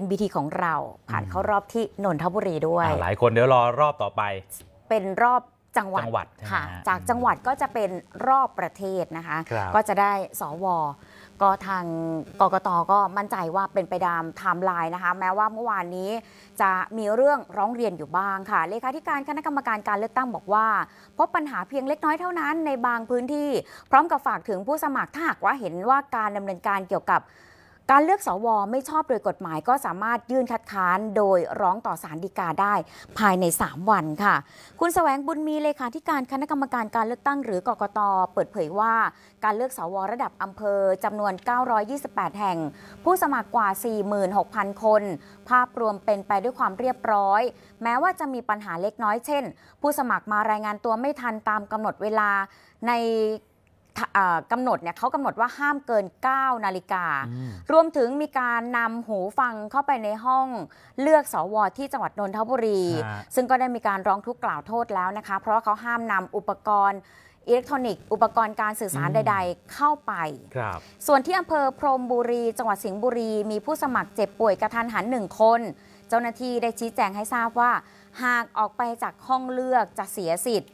NBT ของเรา ผ่านเข้ารอบที่นนทบุรีด้วย หลายคนเดี๋ยวรอรอบต่อไป เป็นรอบจังหวัดวดค่ะจากจังหวัดก็จะเป็นรอบประเทศนะคะ ก็จะได้สว ก็ทางกกต ก็มั่นใจว่าเป็นไปตามไทม์ไลน์นะคะ แม้ว่าเมื่อวานนี้จะมีเรื่องร้องเรียนอยู่บ้างค่ะเลขาธิการคณะกรรมการการเลือกตั้งบอกว่า พบปัญหาเพียงเล็กน้อยเท่านั้นในบางพื้นที่ พร้อมกับฝากถึงผู้สมัครถ้าหากว่าเห็นว่าการดำเนินการเกี่ยวกับการเลือกสวไม่ชอบโดยกฎหมายก็สามารถยื่นคัดค้านโดยร้องต่อศาลฎีกาได้ภายใน 3 วันค่ะ คุณแสวงบุญมีเลขาธิการคณะกรรมการการเลือกตั้งหรือกกตเปิดเผยว่า การเลือกสวระดับอำเภอจำนวน 928 แห่ง ผู้สมัครกว่า 46,000 คน ภาพรวมเป็นไปด้วยความเรียบร้อย แม้ว่าจะมีปัญหาเล็กน้อยเช่น ผู้สมัครมารายงานตัวไม่ทันตามกำหนดเวลาในกำหนดเนี่ยเขากำหนดว่าห้ามเกิน 9 นาฬิกา รวมถึงมีการนำหูฟังเข้าไปในห้องเลือกสวที่จังหวัดนนทบุรี ซึ่งก็ได้มีการร้องทุกข์กล่าวโทษแล้วนะคะ เพราะเขาห้ามนำอุปกรณ์อิเล็กทรอนิกส์อุปกรณ์การสื่อสารใดๆ เข้าไป ส่วนที่อำเภอพรมบุรี จังหวัดสิงห์บุรีมีผู้สมัครเจ็บป่วยกระทันหันหนึ่งคน เจ้าหน้าที่ได้ชี้แจงให้ทราบว่า หากออกไปจากห้องเลือกจะเสียสิทธิ์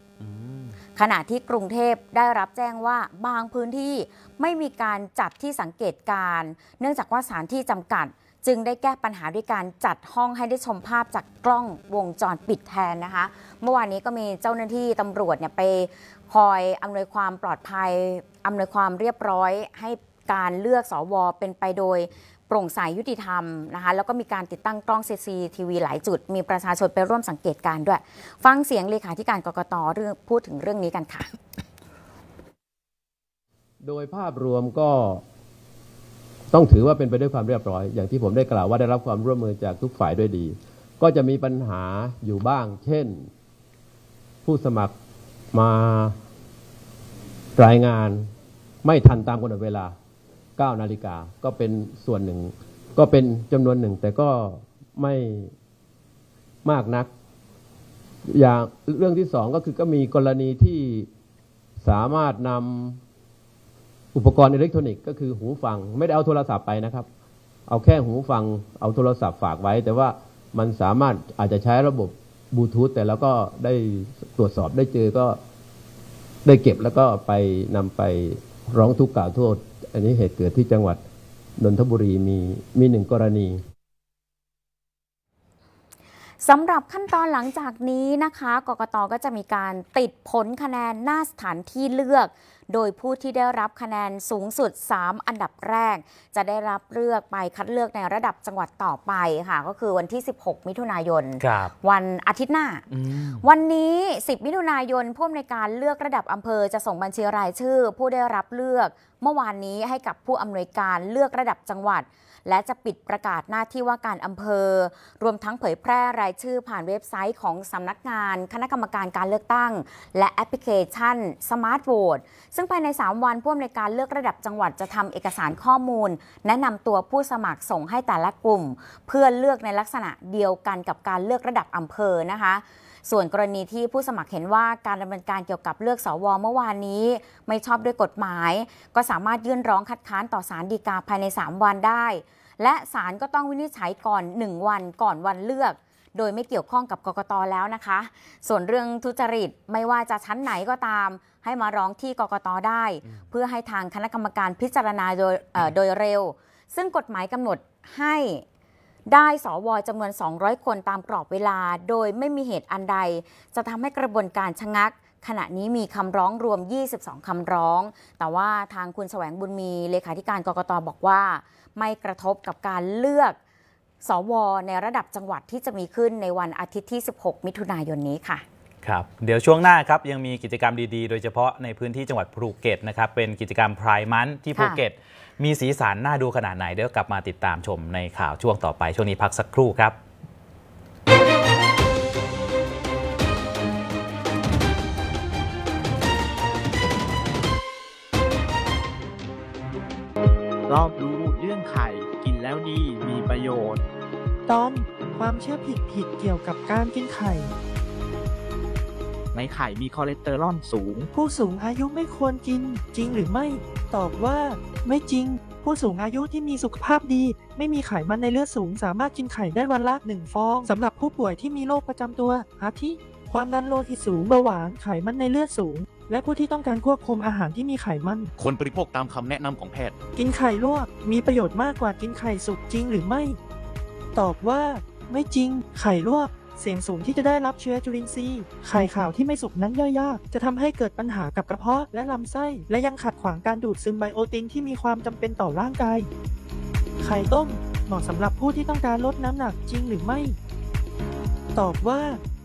ขณะที่กรุงเทพได้รับแจ้งว่าบางพื้นที่ไม่มีการจัดที่สังเกตการ เนื่องจากว่าสถานที่จำกัดจึงได้แก้ปัญหาด้วยการจัดห้องให้ได้ชมภาพจากกล้องวงจรปิดแทนนะคะเมื่อวานนี้ก็มีเจ้าหน้าที่ตำรวจเนี่ยไปคอยอำนวยความปลอดภัยอำนวยความเรียบร้อย ให้การเลือกสอวอเป็นไปโดยโปร่งใสยยุติธรรมนะคะแล้วก็มีการติดตั้งกล้องซซีทีวีหลายจุด มีประชาชนไปร่วมสังเกตการด้วย ฟังเสียงเลขาธิการกรกตเรื่องพูดถึงเรื่องนี้กันค่ะ โดยภาพรวมก็ต้องถือว่าเป็นไปด้วยความเรียบร้อย อย่างที่ผมได้กล่าวว่าได้รับความร่วมมือจากทุกฝ่ายด้วยดี ก็จะมีปัญหาอยู่บ้าง เช่น ผู้สมัครมารายงานไม่ทันตามกำหนดเวลา9นาฬิกาก็เป็นส่วนหนึ่ง ก็เป็นจำนวนหนึ่ง แต่ก็ไม่มากนัก อย่างเรื่องที่สองก็คือก็มีกรณีที่สามารถนำอุปกรณ์อิเล็กทรอนิกส์ก็คือหูฟัง ไม่ได้เอาโทรศัพท์ไปนะครับ เอาแค่หูฟังเอาโทรศัพท์ฝากไว้ แต่ว่ามันสามารถอาจจะใช้ระบบบลูทูธแต่แล้วก็ได้ตรวจสอบได้เจอก็ได้เก็บแล้วก็ไปนำไปร้องทุกข์กล่าวโทษอันนี้เหตุเกิดที่จังหวัดนนทบุรีมีมีหนึ่งกรณีสำหรับขั้นตอนหลังจากนี้นะคะ กกตก็จะมีการติดผลคะแนนหน้าสถานที่เลือกโดยผู้ที่ได้รับคะแนนสูงสุด 3 อันดับแรก จะได้รับเลือกไปคัดเลือกในระดับจังหวัดต่อไปค่ะก็คือวันที่ 16 มิถุนายนวันอาทิตย์หน้าวันนี้ 10 มิถุนายนผู้อำนวยการเลือกระดับอำเภอจะส่งบัญชีรายชื่อ ผู้ได้รับเลือกเมื่อวานนี้ให้กับผู้อำนวยการเลือกระดับจังหวัดและจะปิดประกาศหน้าที่ว่าการอำเภอ รวมทั้งเผยแพร่รายชื่อผ่านเว็บไซต์ของสำนักงาน คณะกรรมการการเลือกตั้ง และแอปพลิเคชัน สมาร์ทโหวตซึ่งภายใน 3 วันผู้อำนวยการเลือกระดับจังหวัดจะทำเอกสารข้อมูล แนะนำตัวผู้สมัครส่งให้แต่ละกลุ่ม เพื่อเลือกในลักษณะเดียวกันกับการเลือกระดับอำเภอนะคะ ส่วนกรณีที่ผู้สมัครเห็นว่าการดำเนินการเกี่ยวกับเลือกสวเมื่อวานนี้ ไม่ชอบด้วยกฎหมาย ก็สามารถยื่นร้องคัดค้านต่อศาลฎีกาภายใน 3 วันได้และศาลก็ต้องวินิจฉัยก่อน 1 วันก่อนวันเลือก โดยไม่เกี่ยวข้องกับกกตแล้วนะคะ ส่วนเรื่องทุจริตไม่ว่าจะชั้นไหนก็ตาม ให้มาร้องที่กกตได้ เพื่อให้ทางคณะกรรมการพิจารณาโดยโดยเร็ว ซึ่งกฎหมายกำหนดให้ได้สวจำนวน 200 คนตามกรอบเวลา โดยไม่มีเหตุอันใด จะทำให้กระบวนการชะงัก ขณะนี้มีคำร้องรวม 22คำร้อง แต่ว่าทางคุณแสวงบุญมีเลขาธิการกรกต บอกว่าไม่กระทบกับการเลือกสว ในระดับจังหวัดที่จะมีขึ้นในวันอาทิตย์ที่ 16 มิถุนายนนี้ค่ะครับ เดี๋ยวช่วงหน้าครับยังมีกิจกรรมดี ๆ โดยเฉพาะในพื้นที่จังหวัดภูเก็ตนะครับ เป็นกิจกรรมพรายมันที่ภูเก็ต มีสีสันน่าดูขนาดไหนเดี๋ยวกลับมาติดตามชมในข่าวช่วงต่อไปช่วงนี้พักสักครู่ครับรอบดูแล้วดี มีประโยชน์ ตอม ความเชื่อผิดผิดเกี่ยวกับการกินไข่ ในไข่มีคอเลสเตอรอลสูง ผู้สูงอายุไม่ควรกิน จริงหรือไม่ ตอบว่า ไม่จริง ผู้สูงอายุที่มีสุขภาพดี ไม่มีไขมันในเลือดสูง สามารถกินไข่ได้วันละหนึ่งฟอง สำหรับผู้ป่วยที่มีโรคประจำตัว อาทิ ความดันโลหิตสูง เบาหวาน ไขมันในเลือดสูงและผู้ที่ต้องการควบคุมอาหารที่มีไขมันควรบริโภคตามคำแนะนำของแพทย์ กินไข่ลวก มีประโยชน์มากกว่ากินไข่สุกจริงหรือไม่ ตอบว่า ไม่จริง ไข่ลวก เสี่ยงสูงที่จะได้รับเชื้อจุลินทรีย์ไข่ขาวที่ไม่สุกนั้นย่อยยาก จะทำให้เกิดปัญหากับกระเพาะและลำไส้ และยังขัดขวางการดูดซึมไบโอตินที่มีความจำเป็นต่อร่างกาย ไข่ต้มเหมาะสำหรับผู้ที่ต้องการลดน้ำหนักจริงหรือไม่ ตอบว่า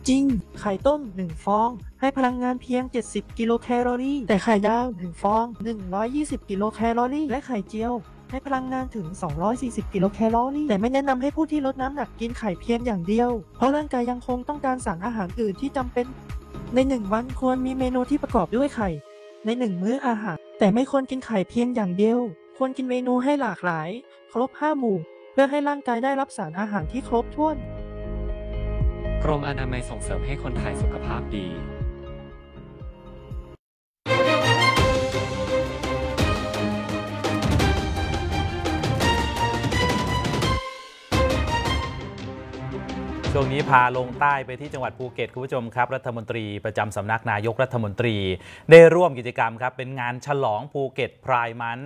จริง ไข่ต้ม1ฟองให้พลังงานเพียง 70 กิโลแคลอรี่แต่ไข่ดาวึงฟอง 120 กิโลแคลอรี่และไข่เจียวให้พลังงานถึง 240 กิโลแคลอรี่แต่ไม่แนะนำให้ผู้ที่ลดน้ำหนักกินไข่เพียงอย่างเดียว เพราะร่างกายยังคงต้องการสารอาหารอื่นที่จำเป็น ใน1วันควรมีเมนูที่ประกอบด้วยไข่ใน1มื้ออาหาร แต่ไม่ควรกินไข่เพียงอย่างเดียว ควรกินเมนูให้หลากหลาย ครบ 5 หมู่ เพื่อให้ร่างกายได้รับสารอาหารที่ครบถ้วนกรมอนามัยส่งเสริมให้คนไทยสุขภาพดีช่วงนี้พาลงใต้ไปที่จังหวัดภูเก็ตคุณผู้ชมครับ รัฐมนตรีประจำสำนักนายกรัฐมนตรี ได้ร่วมกิจกรรมครับ เป็นงานฉลองภูเก็ตพรายมัน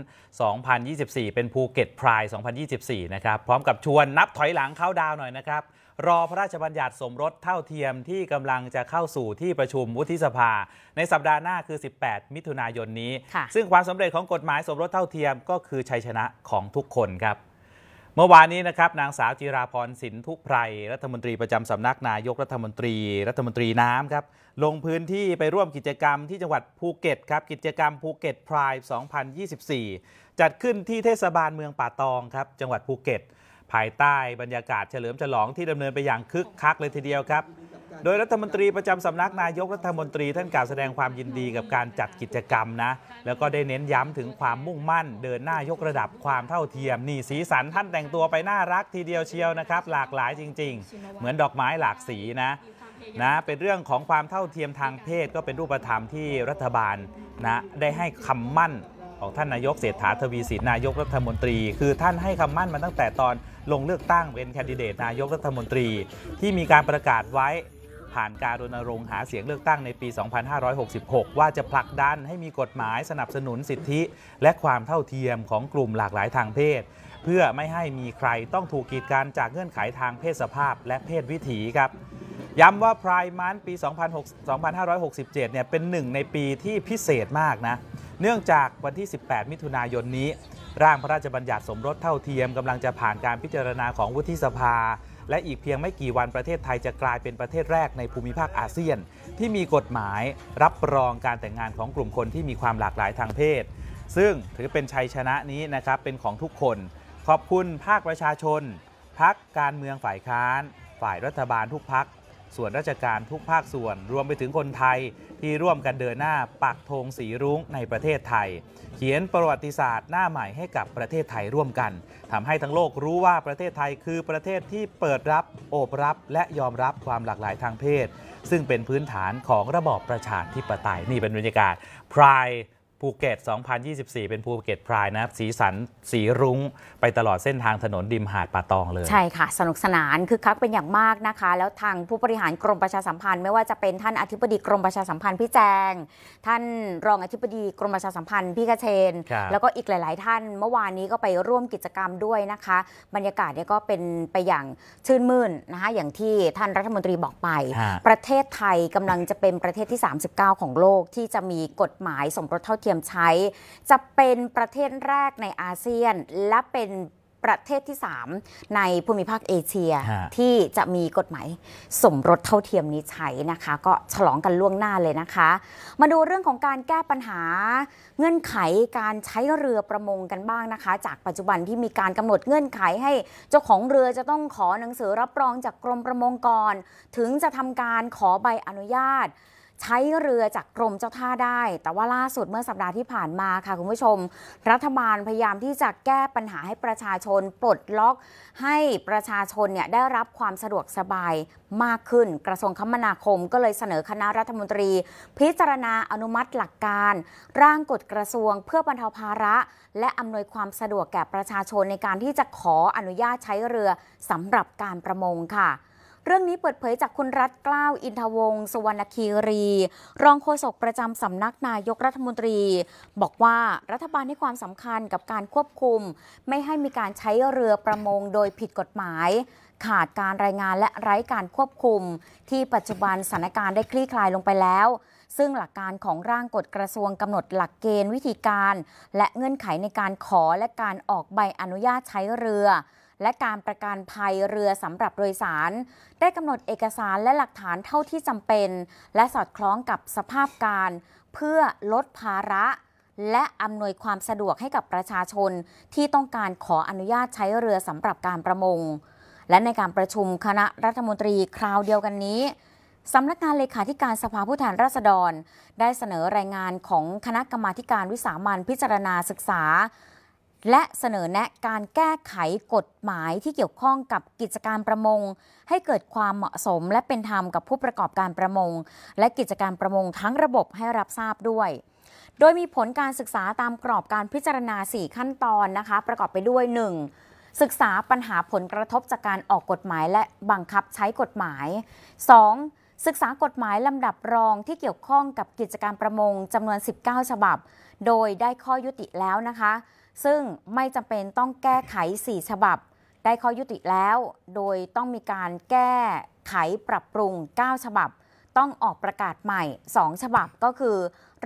2024 เป็นภูเก็ตพราย2024นะครับพร้อมกับชวนนับถอยหลังเข้าดาวหน่อยนะครับ รอพระราชบัญญัติสมรสเท่าเทียมที่กำลังจะเข้าสู่ที่ประชุมวุฒิสภา ในสัปดาห์หน้าคือ 18 มิถุนายนนี้ ซึ่งความสำเร็จของกฎหมายสมรสเท่าเทียมก็คือชัยชนะของทุกคนครับเมื่อวานนี้นะครับนางสาวจิราพรสินทุไพร รัฐมนตรีประจำสำนักนายกรัฐมนตรี รัฐมนตรีน้ำครับลงพื้นที่ไปร่วมกิจกรรมที่จังหวัดภูเก็ตครับ กิจกรรมภูเก็ตพราย2024 จัดขึ้นที่เทศบาลเมืองป่าตองครับจังหวัดภูเก็ตภายใต้ บรรยากาศเฉลิมฉลองที่ดำเนินไปอย่างคึกคักเลยทีเดียวครับ โดยรัฐมนตรีประจำสำนักนายกรัฐมนตรีท่านกล่าวแสดงความยินดีกับการจัดกิจกรรมนะ แล้วก็ได้เน้นย้ำถึงความมุ่งมั่นเดินหน้ายกระดับความเท่าเทียม นี่สีสันท่านแต่งตัวไปน่ารักทีเดียวเชียวนะครับ หลากหลายจริง ๆ เหมือนดอกไม้หลากสีนะนะเป็นเรื่องของความเท่าเทียมทางเพศก็เป็นรูปธรรมที่รัฐบาลนะได้ให้คำมั่นของท่านนายกเศรษฐาทวีสินนายกรัฐมนตรี คือท่านให้คำมั่นมาตั้งแต่ตอนลงเลือกตั้งเป็นแคนดิเดตนายกรัฐมนตรี ที่มีการประกาศไว้ผ่านการรณรงค์หาเสียงเลือกตั้งในปี 2566 ว่าจะผลักดันให้มีกฎหมายสนับสนุนสิทธิ และความเท่าเทียมของกลุ่มหลากหลายทางเพศ เพื่อไม่ให้มีใครต้องถูกกีดกัน จากเงื่อนไขทางเพศสภาพและเพศวิถีครับ ย้ำว่าไพร์มันปี 2567 เนี่ยเป็นหนึ่งในปีที่พิเศษมากนะ เนื่องจากวันที่ 18 มิถุนายนนี้ร่างพระราชบัญญัติสมรสเท่าเทียมกำลังจะผ่านการพิจารณาของวุฒิสภา และอีกเพียงไม่กี่วันประเทศไทยจะกลายเป็นประเทศแรกในภูมิภาคอาเซียนที่มีกฎหมาย รับรองการแต่งงานของกลุ่มคนที่มีความหลากหลายทางเพศ ซึ่งถือเป็นชัยชนะนี้นะครับ เป็นของทุกคน ขอบคุณภาคประชาชนพักการเมืองฝ่ายค้าน ฝ่ายรัฐบาลทุกพักส่วนราชการทุกภาคส่วนรวมไปถึงคนไทย ที่ร่วมกันเดินหน้าปักธงสีรุ้งในประเทศไทย เขียนประวัติศาสตร์หน้าใหม่ให้กับประเทศไทยร่วมกัน ทำให้ทั้งโลกรู้ว่าประเทศไทยคือประเทศที่เปิดรับโอบรับ และยอมรับความหลากหลายทางเพศซึ่งเป็นพื้นฐานของระบอบประชาธิปไตยนี่เป็นบรรยากาศพรายภูเก็ต 2024 เป็นภูเก็ตพรายนะครับสีสันสีรุง้งไปตลอดเส้นทางถนนดิมหาดป่าตองเลย ใช่ค่ะสนุกสนานคึกคักเป็นอย่างมากนะคะ แล้วทางผู้บริหารกรมประชาสัมพันธ์ ไม่ว่าจะเป็นท่านอธิบดีกรมประชาสัมพันธ์พี่แจง ท่านรองอธิบดีกรมประชาสัมพันธ์พี่กเชน แล้วก็อีกหลาย ๆ ท่านเมื่อวานนี้ก็ไปร่วมกิจกรรมด้วยนะคะบรรยากาศเนี่ยก็เป็นไปอย่างชื่นมื่นนะคะอย่างที่ท่านรัฐมนตรีบอกไป ประเทศไทยกำลังจะเป็นประเทศที่ 39 ของโลกที่จะมีกฎหมาย สมรสเท่าเทียมใช้จะเป็นประเทศแรกในอาเซียน และเป็นประเทศที่ 3 ในภูมิภาคเอเชียที่จะมีกฎหมายสมรสเท่าเทียมนี้ใช้นะคะ ก็ฉลองกันล่วงหน้าเลยนะคะ มาดูเรื่องของการแก้ปัญหาเงื่อนไขการใช้เรือประมงกันบ้างนะคะ จากปัจจุบันที่มีการกำหนดเงื่อนไขให้ เจ้าของเรือจะต้องขอหนังสือรับรองจากกรมประมงก่อนถึงจะทำการขอใบอนุญาตใช้เรือจากกรมเจ้าท่าได้ แต่ว่าล่าสุดเมื่อสัปดาห์ที่ผ่านมาค่ะคุณผู้ชม รัฐบาลพยายามที่จะแก้ปัญหาให้ประชาชนปลดล็อก ให้ประชาชนเนี่ยได้รับความสะดวกสบายมากขึ้น กระทรวงคมนาคม ก็เลยเสนอคณะรัฐมนตรี พิจารณาอนุมัติหลักการ ร่างกฎกระทรวงเพื่อบรรเทาภาระ และอำนวยความสะดวกแก่ประชาชนในการที่จะขออนุญาตใช้เรือสำหรับการประมงค่ะเรื่องนี้เปิดเผยจากคุณรัฐกล้าวอินทวงศ์สวรรณคีรี รองโฆษกประจำสำนักนายกรัฐมนตรี บอกว่ารัฐบาลให้ความสำคัญกับการควบคุม ไม่ให้มีการใช้เรือประมงโดยผิดกฎหมาย ขาดการรายงานและไร้การควบคุม ที่ปัจจุบันสถานการณ์ได้คลี่คลายลงไปแล้ว ซึ่งหลักการของร่างกฎกระทรวงกำหนดหลักเกณฑ์วิธีการ และเงื่อนไขในการขอและการออกใบอนุญาตใช้เรือและการประกันภัยเรือสำหรับโดยสารได้กำหนดเอกสารและหลักฐานเท่าที่จำเป็น และสอดคล้องกับสภาพการ เพื่อลดภาระ และอำนวยความสะดวกให้กับประชาชน ที่ต้องการขออนุญาตใช้เรือสำหรับการประมง และในการประชุมคณะรัฐมนตรีคราวเดียวกันนี้สำนักงานเลขาธิการสภาผู้แทนราษฎร ได้เสนอรายงานของคณะกรรมาการวิสามันพิจารณาศึกษาและเสนอแนะการแก้ไขกฎหมายที่เกี่ยวข้องกับกิจการประมงให้เกิดความเหมาะสมและเป็นธรรมกับผู้ประกอบการประมง และกิจการประมงทั้งระบบให้รับทราบด้วย โดยมีผลการศึกษาตามกรอบการพิจารณา 4 ขั้นตอนนะคะ ประกอบไปด้วย 1. ศึกษาปัญหาผลกระทบจากการออกกฎหมายและบังคับใช้กฎหมาย 2. ศึกษากฎหมายลำดับรองที่เกี่ยวข้องกับกิจการประมงจำนวน 19 ฉบับ โดยได้ข้อยุติแล้วนะคะซึ่งไม่จำเป็นต้องแก้ไขสี่ฉบับ ได้ข้อยุติแล้ว โดยต้องมีการแก้ไขปรับปรุง 9 ฉบับ ต้องออกประกาศใหม่ 2 ฉบับก็คือ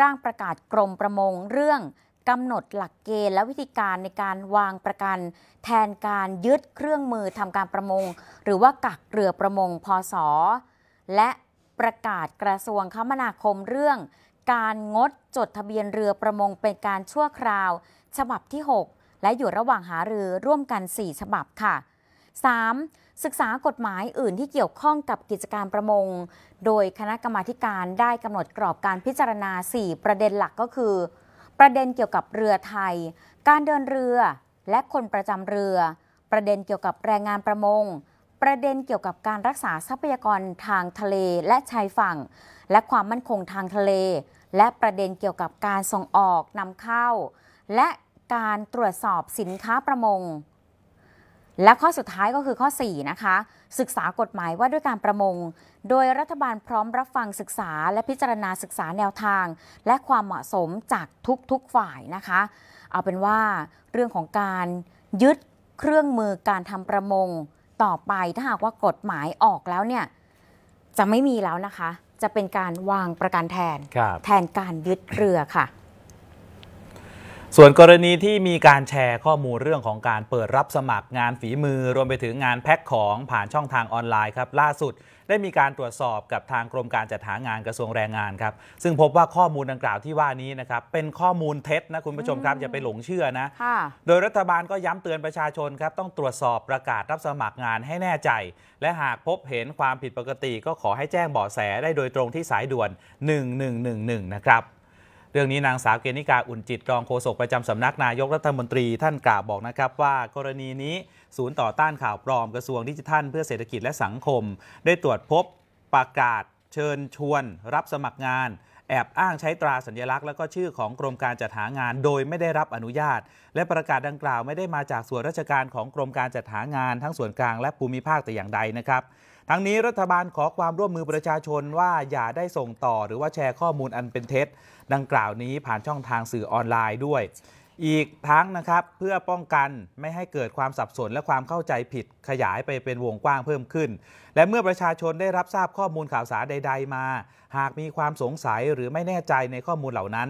ร่างประกาศกรมประมงเรื่องกำหนดหลักเกณฑ์และวิธีการในการวางประกัน แทนการยึดเครื่องมือทำการประมงหรือว่ากักเรือประมงพศและประกาศกระทรวงคมนาคมเรื่อง การงดจดทะเบียนเรือประมงเป็นการชั่วคราวฉบับที่ 6 และอยู่ระหว่างหารือร่วมกัน 4 ฉบับค่ะ 3. ศึกษากฎหมายอื่นที่เกี่ยวข้องกับกิจการประมง โดยคณะกรรมาการได้กำหนดกรอบการพิจารณา 4 ประเด็นหลักก็คือ ประเด็นเกี่ยวกับเรือไทย การเดินเรือ และคนประจำเรือ ประเด็นเกี่ยวกับแรงงานประมงประเด็นเกี่ยวกับการรักษาทรัพยากรทางทะเลและชายฝั่ง และความมั่นคงทางทะเล และประเด็นเกี่ยวกับการส่งออกนำเข้าและการตรวจสอบสินค้าประมง และข้อสุดท้ายก็คือข้อ4นะคะ ศึกษากฎหมายว่าด้วยการประมงโดยรัฐบาลพร้อมรับฟังศึกษาและพิจารณาศึกษาแนวทาง และความเหมาะสมจากทุกๆฝ่ายนะคะ เอาเป็นว่าเรื่องของการยึดเครื่องมือการทำประมง ต่อไปถ้าหากว่ากฎหมายออกแล้วเนี่ยจะไม่มีแล้วนะคะ จะเป็นการวางประกันแทน แทนการยึดเรือค่ะส่วนกรณีที่มีการแชร์ข้อมูลเรื่องของการเปิดรับสมัครงานฝีมือ รวมไปถึงงานแพ็คของผ่านช่องทางออนไลน์ครับล่าสุดได้มีการตรวจสอบกับทางกรมการจัดหางานกระทรวงแรงงานครับ ซึ่งพบว่าข้อมูลดังกล่าวที่ว่านี้นะครับเป็นข้อมูลเท็จนะคุณผู้ชมครับอย่าไปหลงเชื่อนะ โดยรัฐบาลก็ย้ำเตือนประชาชนครับต้องตรวจสอบประกาศรับสมัครงานให้แน่ใจ และหากพบเห็นความผิดปกติ ก็ขอให้แจ้งเบาะแส ได้โดยตรงที่สายด่วน 1111 นะครับเรื่องนี้นางสาวเกณิกาอุ่นจิตรองโฆษกประจำสำนักนายกรัฐมนตรีท่านกล่าวบอกนะครับว่า กรณีนี้ศูนย์ต่อต้านข่าวปลอมกระทรวงดิจิทัล เพื่อเศรษฐกิจและสังคม ได้ตรวจพบ ประกาศเชิญชวนรับสมัครงานแอบอ้างใช้ตราสัญลักษณ์และก็ชื่อของกรมการจัดหางานโดยไม่ได้รับอนุญาต และประกาศดังกล่าวไม่ได้มาจากส่วนราชการของกรมการจัดหางานทั้งส่วนกลางและภูมิภาคแต่อย่างใดนะครับทั้งนี้รัฐบาลขอความร่วมมือประชาชนว่าอย่าได้ส่งต่อหรือว่าแชร์ข้อมูลอันเป็นเท็จ ดังกล่าวนี้ผ่านช่องทางสื่อออนไลน์ด้วย อีกทั้งนะครับ เพื่อป้องกันไม่ให้เกิดความสับสนและความเข้าใจผิดขยายไปเป็นวงกว้างเพิ่มขึ้น และเมื่อประชาชนได้รับทราบข้อมูลข่าวสารใด ๆ มา หากมีความสงสัยหรือไม่แน่ใจในข้อมูลเหล่านั้น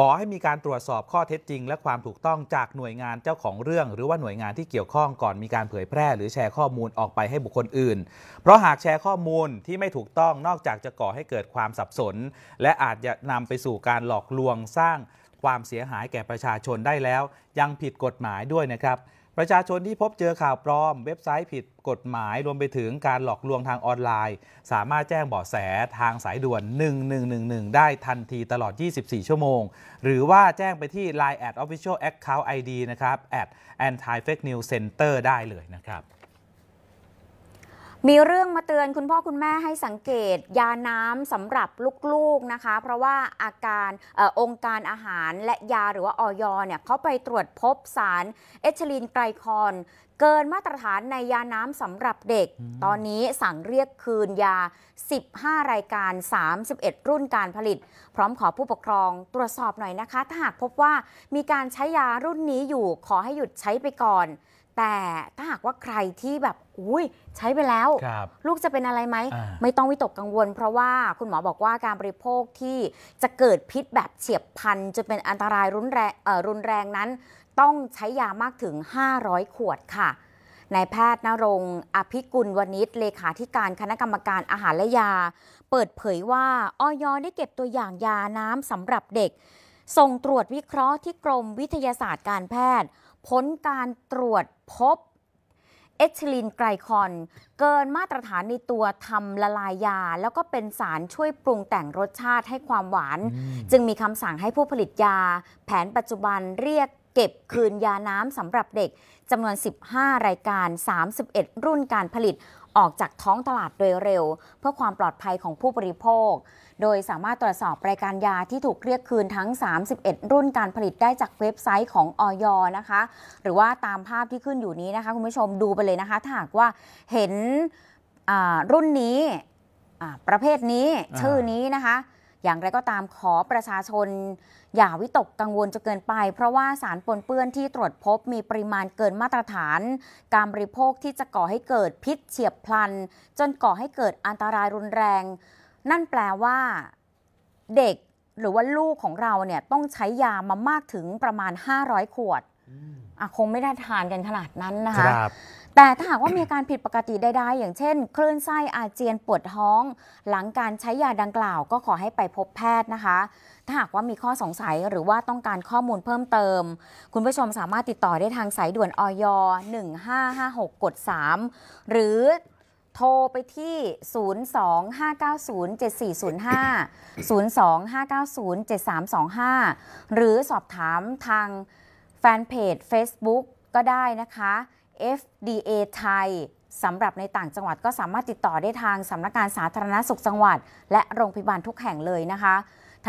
ขอให้มีการตรวจสอบข้อเท็จจริง และความถูกต้องจากหน่วยงานเจ้าของเรื่อง หรือว่าหน่วยงานที่เกี่ยวข้องก่อนมีการเผยแพร่หรือแชร์ข้อมูลออกไปให้บุคคลอื่น เพราะหากแชร์ข้อมูลที่ไม่ถูกต้องนอกจากจะก่อให้เกิดความสับสน และอาจจะนำไปสู่การหลอกลวงสร้างความเสียหายแก่ประชาชนได้แล้ว ยังผิดกฎหมายด้วยนะครับประชาชนที่พบเจอข่าวปลอมเว็บไซต์ผิดกฎหมายรวมไปถึงการหลอกลวงทางออนไลน์ สามารถแจ้งเบาะแสทางสายด่วน 1111 ได้ทันทีตลอด 24 ชั่วโมง หรือว่าแจ้งไปที่ Line at Official Account ID นะครับ at anti fake news center ได้เลยนะครับมีเรื่องมาเตือนคุณพ่อคุณแม่ให้สังเกต ยาน้ำสำหรับลูกๆนะคะเพราะว่าอาการอองค์การอาหารและยาหรือว่าออยเนี่ยเขาไปตรวจพบสารเอชลีนไกลคอนเกินมาตรฐานในยาน้ำสำหรับเด็ก ตอนนี้สั่งเรียกคืนยา 15 รายการ 31 รุ่นการผลิต พร้อมขอผู้ปกครองตรวจสอบหน่อยนะคะ ถ้าหากพบว่ามีการใช้ยารุ่นนี้อยู่ขอให้หยุดใช้ไปก่อนแต่ถ้าหากว่าใครที่แบบอุ้ยใช้ไปแล้ว ลูกจะเป็นอะไรไหม ไม่ต้องวิตกกังวล เพราะว่าคุณหมอบอกว่าการบริโภคที่ จะเกิดพิษแบบเฉียบพันจนเป็นอันตรายรุนแรงรุนแรงนั้น ต้องใช้ยามากถึง 500 ขวดค่ะนายแพทย์นรงอภิกุลวณิชเลขาธิการคณะกรรมการอาหารและยา เปิดเผยว่าออยได้เก็บตัวอย่างยาน้ำสำหรับเด็กส่งตรวจวิเคราะห์ที่กรมวิทยาศาสตร์การแพทย์ผลการตรวจพบ เอชลินไกลคอน เกินมาตรฐานในตัวทำละลายยา แล้วก็เป็นสารช่วยปรุงแต่งรสชาติให้ความหวาน จึงมีคำสั่งให้ผู้ผลิตยา แผนปัจจุบันเรียกเก็บคืนยาน้ำสำหรับเด็กจำนวน 15 รายการ 31 รุ่นการผลิตออกจากท้องตลาดโดยเร็ว เพื่อความปลอดภัยของผู้บริโภคโดยสามารถตรวจสอบรายการยาที่ถูกเรียกคืนทั้ง 31 รุ่นการผลิตได้จากเว็บไซต์ของออยนะคะหรือว่าตามภาพที่ขึ้นอยู่นี้นะคะคุณผู้ชมดูไปเลยนะคะถ้าหากว่าเห็นรุ่นนี้ประเภทนี้ ชื่อนี้นะคะ อย่างไรก็ตามขอประชาชน อย่าวิตกกังวลจะเกินไป เพราะว่าสารปนเปื้อนที่ตรวจพบมีปริมาณเกินมาตรฐานการบริโภคที่จะก่อให้เกิดพิษเฉียบพลันจนก่อให้เกิดอันตรายรุนแรงนั่นแปลว่าเด็กหรือว่าลูกของเราเนี่ยต้องใช้ยามามากถึงประมาณ 500 ขวดอคงไม่ได้ทานกันขนาดนั้นนะคะแต่ถ้าหากว่ามีการผิดปกติใดๆอย่างเช่น คลื่นไส้อาเจียนปวดท้อง หลังการใช้ยาดังกล่าวก็ขอให้ไปพบแพทย์นะคะ ถ้าหากว่ามีข้อสงสัยหรือว่าต้องการข้อมูลเพิ่มเติม คุณผู้ชมสามารถติดต่อได้ทางสายด่วนอย1556 กด 3 หรือโทรไปที่ 025907405 025907325 หรือสอบถามทางแฟนเพจ Facebook ก็ได้นะคะ FDA ไทยสำหรับในต่างจังหวัดก็สามารถติดต่อได้ทางสำนักงานสาธารณสุขจังหวัด และโรงพยาบาลทุกแห่งเลยนะคะ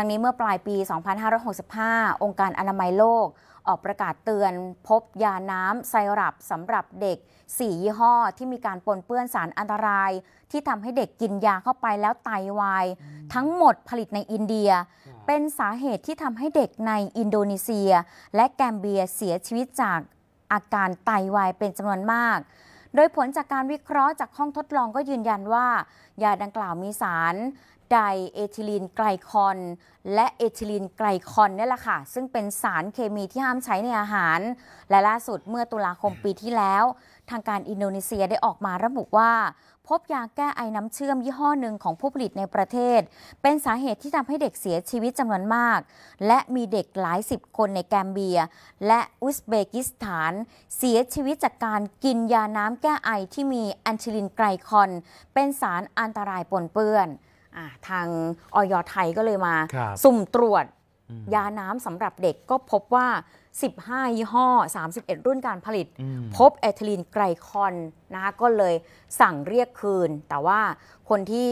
ทั้งนี้เมื่อปลายปี 2565 องค์การอนามัยโลก ออกประกาศเตือนพบยาน้ำ ไซรัปสำหรับเด็ก 4 ยี่ห้อที่มีการปนเปื้อนสารอันตราย ที่ทำให้เด็กกินยาเข้าไปแล้วไตาวายทั้งหมดผลิตในอินเดีย เป็นสาเหตุที่ทำให้เด็กในอินโดนีเซีย และแกมเบียเสียชีวิตจากอาการไตาวายเป็นจำนวนมาก โดยผลจากการวิเคราะห์จากห้องทดลองก็ยืนยันว่า ยาดังกล่าวมีสารไดเอทิลีนไกลคอนและเอทิลีนไกลคอนนี่แหละค่ะ ซึ่งเป็นสารเคมีที่ห้ามใช้ในอาหาร และล่าสุดเมื่อตุลาคมปีที่แล้ว ทางการอินโดนีเซียได้ออกมาระบุว่า พบยาแก้ไอน้ำเชื่อมยี่ห้อหนึ่งของผู้ผลิตในประเทศ เป็นสาเหตุที่ทำให้เด็กเสียชีวิตจำนวนมาก และมีเด็กหลายสิบคนในแกมเบีย และอุซเบกิสถาน เสียชีวิตจากการกินยาน้ำแก้ไอที่มีแอนชิลินไกลคอนเป็นสารอันตรายปนเปื้อนทางออยไทยก็เลยมา สุ่มตรวจยาน้ำสำหรับเด็กก็พบว่า 15 ยี่ห้อ 31 รุ่นการผลิต พบแอทิลีนไกลคอนนะคะก็เลยสั่งเรียกคืน แต่ว่าคนที่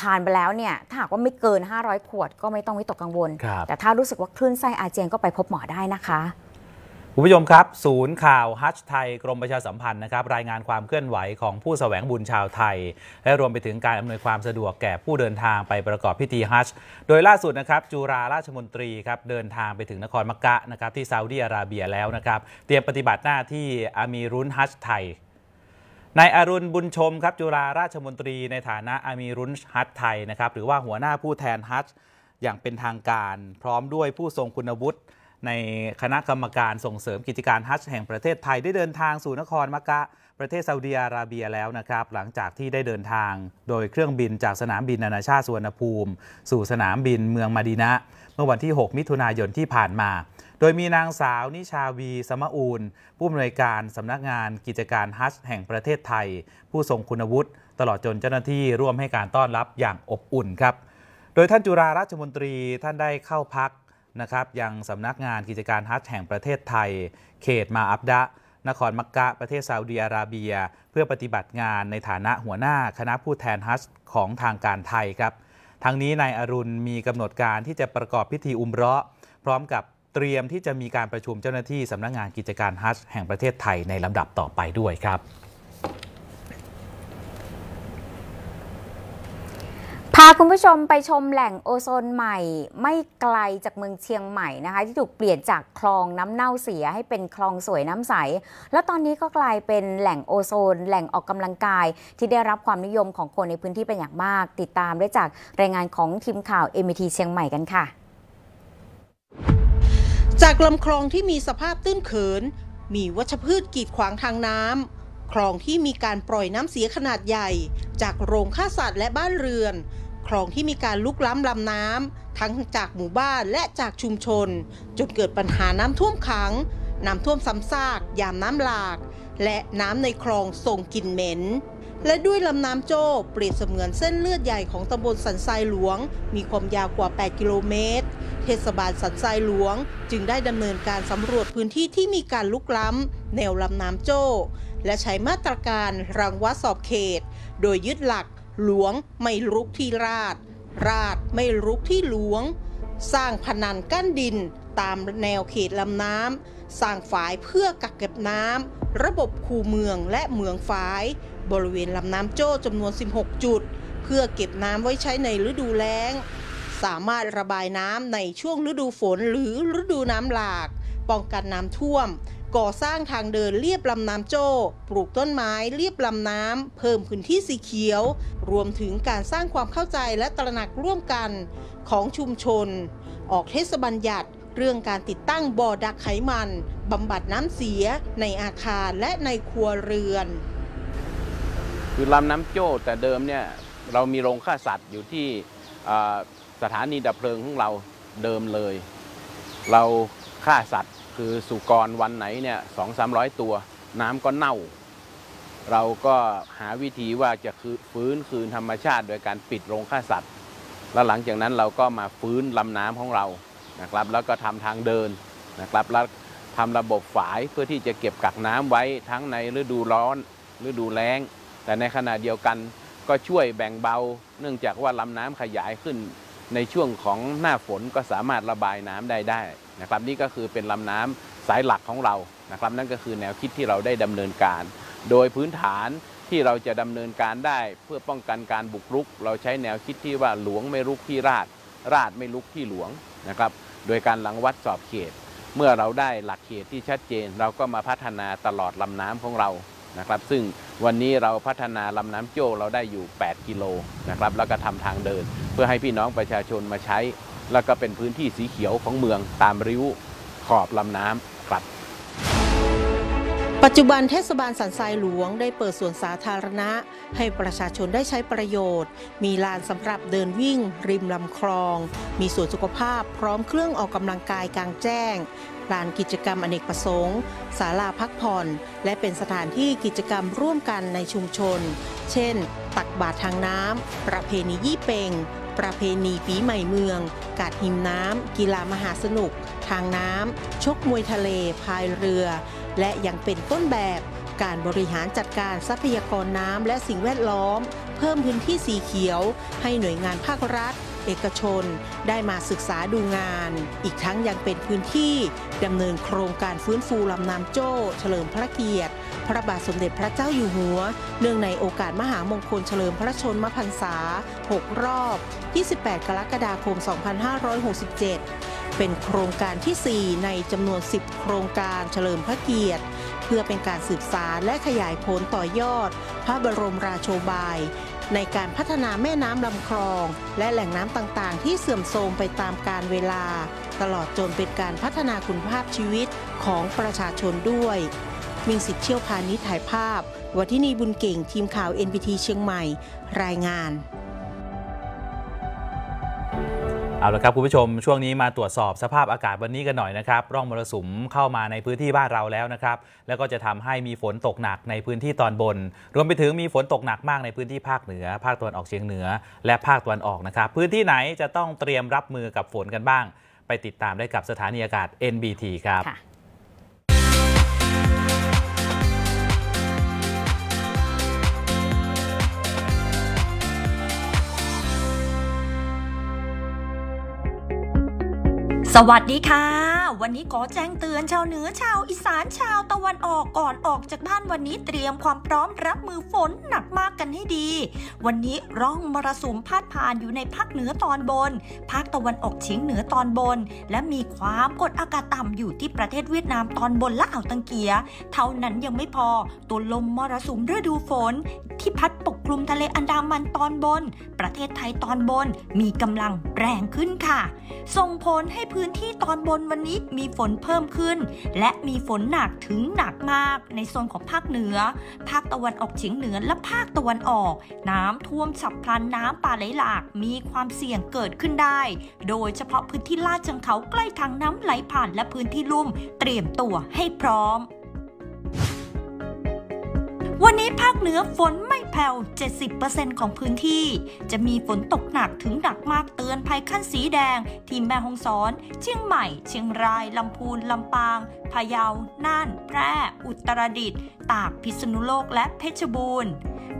ทานไปแล้วเนี่ยถ้าหากว่าไม่เกิน 500 ขวดก็ไม่ต้องวิตกกังวล แต่ถ้ารู้สึกว่าคลื่นไส้อาเจียนก็ไปพบหมอได้นะคะคุณผู้ชมครับ ศูนย์ข่าวฮัชไทย กรมประชาสัมพันธ์นะครับ รายงานความเคลื่อนไหวของผู้สแสวงบุญชาวไทย และรวมไปถึงการอำนวยความสะดวกแก่ผู้เดินทางไปประกอบพิธีฮัชโดยล่าสุดนะครับจุฬาราชมนตรีครับ เดินทางไปถึงนครมักกะนะครับ ที่ซาอุดีอาระเบียแล้วนะครับ เตรียมปฏิบัติหน้าที่อามีรุนฮัชไทยนายอรุณบุญชมครับจุฬาราชมนตรีในฐานะอามีรุนฮัชไทยนะครับหรือว่าหัวหน้าผู้แทนฮัชอย่างเป็นทางการพร้อมด้วยผู้ทรงคุณวุฒิในคณะกรรมการส่งเสริมกิจการฮัจแห่งประเทศไทยได้เดินทางสู่นครมักกะประเทศซาอุดิอาระเบียแล้วนะครับหลังจากที่ได้เดินทาง โดยเครื่องบินจากสนามบินนานาชาติสุวรรณภูมิ สู่สนามบินเมืองมาดีนะเมื่อวันที่ 6 มิถุนายนที่ผ่านมา โดยมีนางสาวนิชาวีสมอูลผู้อำนวยการสำนักงานกิจการฮัจแห่งประเทศไทย ผู้ทรงคุณวุฒิตลอดจนเจ้าหน้าที่ร่วมให้การต้อนรับอย่างอบอุ่นครับโดยท่านจุฬาราชมนตรีท่านได้เข้าพักนะครับ ยังสำนักงานกิจการฮัทแห่งประเทศไทย เขตมาอับดะนครมักกะ ประเทศซาอุดีอาระเบีย เพื่อปฏิบัติงานในฐานะหัวหน้าคณะผู้แทนฮัทของทางการไทยครับ ทั้งนี้นายอรุณมีกำหนดการที่จะประกอบพิธีอุมเราะพร้อมกับเตรียมที่จะมีการประชุมเจ้าหน้าที่สำนักงานกิจการฮัทแห่งประเทศไทยในลำดับต่อไปด้วยครับาคุณผู้ชมไปชมแหล่งโอโซนใหม่ ไม่ไกลจากเมืองเชียงใหม่นะคะ ที่ถูกเปลี่ยนจากคลองน้ำเน่าเสียให้เป็นคลองสวยน้ำใส แล้วตอนนี้ก็กลายเป็นแหล่งโอโซน แหล่งออกกำลังกาย ที่ได้รับความนิยมของคนในพื้นที่เป็นอย่างมาก ติดตามได้จากรายงานของทีมข่าวเอีเชียงใหม่กันค่ะ จากลำคลองที่มีสภาพตื้นเขิน มีวัชพืชกีดขวางทางน้ำคลองที่มีการปล่อยน้ำเสียขนาดใหญ่ จากโรงฆ่าสัตว์และบ้านเรือนคลองที่มีการลุกล้ำลำน้ำทั้งจากหมู่บ้านและจากชุมชนจนเกิดปัญหาน้ำท่วมขัง น้ำท่วมซ้ำซาก ยามน้ำหลาก และน้ำในคลองส่งกลิ่นเหม็น และด้วยลำน้ำโจ้เปรียบเสมือนเส้นเลือดใหญ่ของตำบลสันทรายหลวง มีความยาวกว่า 8 กิโลเมตร เทศบาลสันทรายหลวง จึงได้ดำเนินการสำรวจพื้นที่ที่มีการลุกล้ำแนวลำน้ำโจ้ และใช้มาตรการรังวัดสอบเขต โดยยึดหลักหลวงไม่รุกที่ราด ราดไม่รุกที่หลวง สร้างผนันกั้นดิน ตามแนวเขตลำน้ำ สร้างฝายเพื่อกักเก็บน้ำ ระบบคูเมืองและเมืองฝาย บริเวณลำน้ำโจ้จำนวน 16 จุด เพื่อเก็บน้ำไว้ใช้ในฤดูแล้ง สามารถระบายน้ำในช่วงฤดูฝนหรือฤดูน้ำหลาก ป้องกันน้ำท่วมก่อสร้างทางเดินเรียบลำน้ำโจ้ปลูกต้นไม้เรียบลำน้ำเพิ่มพื้นที่สีเขียว รวมถึงการสร้างความเข้าใจและตระหนักร่วมกันของชุมชน ออกเทศบัญญัติ เรื่องการติดตั้งบ่อดักไขมันบำบัดน้ำเสียในอาคารและในครัวเรือน คือลำน้ำโจ้แต่เดิมเนี่ยเรามีโรงฆ่าสัตว์อยู่ที่สถานีดับเพลิงของเราเดิมเลย เราฆ่าสัตว์คือสุกรวันไหนเนี่ยสองสามร้อยตัว น้ำก็เน่า เราก็หาวิธีว่าจะคือฟื้นคืนธรรมชาติโดยการปิดโรงฆ่าสัตว์ แล้วหลังจากนั้นเราก็มาฟื้นลำน้ำของเรานะครับแล้วก็ทำทางเดินนะครับ แล้วทำระบบฝายเพื่อที่จะเก็บกักน้ำไว้ทั้งในฤดูร้อนฤดูแล้ง แต่ในขณะเดียวกันก็ช่วยแบ่งเบา เนื่องจากว่าลำน้ำขยายขึ้น ในช่วงของหน้าฝนก็สามารถระบายน้ำได้ได้นะครับนี่ก็คือเป็นลำน้ำสายหลักของเรานะครับ นั่นก็คือแนวคิดที่เราได้ดำเนินการ โดยพื้นฐานที่เราจะดำเนินการได้ เพื่อป้องกันการบุกรุก เราใช้แนวคิดที่ว่าหลวงไม่ลุกที่ราชราชไม่ลุกที่หลวงนะครับ โดยการหลังวัดสอบเขต เมื่อเราได้หลักเขตที่ชัดเจน เราก็มาพัฒนาตลอดลำน้ำของเรานะครับ ซึ่งวันนี้เราพัฒนาลำน้ำโจ้เราได้อยู่ 8 กิโลนะครับแล้วก็ทำทางเดิน เพื่อให้พี่น้องประชาชนมาใช้แล้วก็เป็นพื้นที่สีเขียวของเมืองตามริ้วขอบลำน้ำครับ ปัจจุบันเทศบาลสันทรายหลวงได้เปิดสวนสาธารณะ ให้ประชาชนได้ใช้ประโยชน์ มีลานสำหรับเดินวิ่ง ริมลำคลอง มีสวนสุขภาพพร้อมเครื่องออกกำลังกายกลางแจ้ง ลานกิจกรรมอเนกประสงค์ ศาลาพักผ่อน และเป็นสถานที่กิจกรรมร่วมกันในชุมชน เช่น ตักบาตรทางน้ำประเพณียี่เปงประเพณีปีใหม่เมือง กาดหิมน้ำกีฬามหาสนุก ทางน้ำชกมวยทะเลพายเรือ และยังเป็นต้นแบบ การบริหารจัดการทรัพยากรน้ำและสิ่งแวดล้อม เพิ่มพื้นที่สีเขียว ให้หน่วยงานภาครัฐเอกชนได้มาศึกษาดูงาน อีกทั้งยังเป็นพื้นที่ ดำเนินโครงการฟื้นฟูลำน้ำโจ้ เฉลิมพระเกียรติ พระบาทสมเด็จพระเจ้าอยู่หัว เนื่องในโอกาสมหามงคลเฉลิมพระชนมพรรษา 6 รอบ 28 กรกฎาคม 2567 เป็นโครงการที่ 4 ในจำนวน 10 โครงการเฉลิมพระเกียรติ เพื่อเป็นการสืบสารและขยายผลต่อยอด พระบรมราโชบายในการพัฒนาแม่น้ำลำคลอง และแหล่งน้ำต่างๆ ที่เสื่อมโทรมไปตามกาลเวลา ตลอดจนเป็นการพัฒนาคุณภาพชีวิตของประชาชนด้วย มิงสิทธิ์เชี่ยวพานิชถ่ายภาพ วัทนีบุญเก่งทีมข่าว n ท t เชียงใหม่ รายงานเอาละครับคุณผู้ชมช่วงนี้มาตรวจสอบสภาพอากาศวันนี้กันหน่อยนะครับร่องมรสุมเข้ามาในพื้นที่บ้านเราแล้วนะครับ แล้วก็จะทำให้มีฝนตกหนักในพื้นที่ตอนบน รวมไปถึงมีฝนตกหนักมากในพื้นที่ภาคเหนือ ภาคตะวันออกเฉียงเหนือและภาคตะวันออกนะครับพื้นที่ไหนจะต้องเตรียมรับมือกับฝนกันบ้าง ไปติดตามได้กับสถานีอากาศ NBT ครับสวัสดีค่ะ วันนี้ขอแจ้งเตือนชาวเหนือชาว อีสานชาวตะวันออกก่อนออกจากบ้านวันนี้เตรียมความพร้อมรับมือฝนหนักมากกันให้ดี วันนี้ร่องมรสุมพาดผ่านอยู่ในภาคเหนือตอนบนภาคตะวันออกเฉียงเหนือตอนบน และมีความกดอากาศต่ำอยู่ที่ประเทศเวียดนามตอนบนและอ่าวตังเกียเท่านั้นยังไม่พอตัวลมมรสุมฤดูฝน ที่พัดปกคลุมทะเลอันดามันตอนบน ประเทศไทยตอนบนมีกำลังแรงขึ้นค่ะส่งผลให้พื้นพื้นที่ตอนบนวันนี้มีฝนเพิ่มขึ้น และมีฝนหนักถึงหนักมาก ในโซนของภาคเหนือ ภาคตะวันออกเฉียงเหนือและภาคตะวันออก น้ำท่วมฉับพลันน้ำป่าไหลหลากมีความเสี่ยงเกิดขึ้นได้ โดยเฉพาะพื้นที่ลาดเชิงเขาใกล้ทางน้ำไหลผ่านและพื้นที่ลุ่ม เตรียมตัวให้พร้อมวันนี้ภาคเหนือฝนไม่แผ่ว70%ของพื้นที่ จะมีฝนตกหนักถึงหนักมากเตือนภัยขั้นสีแดง ที่แม่ฮองสอน เชียงใหม่ เชียงราย ลำพูน ลำปาง พะเยา น่าน แพร่ อุตรดิตถ์ ตาก พิษณุโลก และเพชรบูรณ์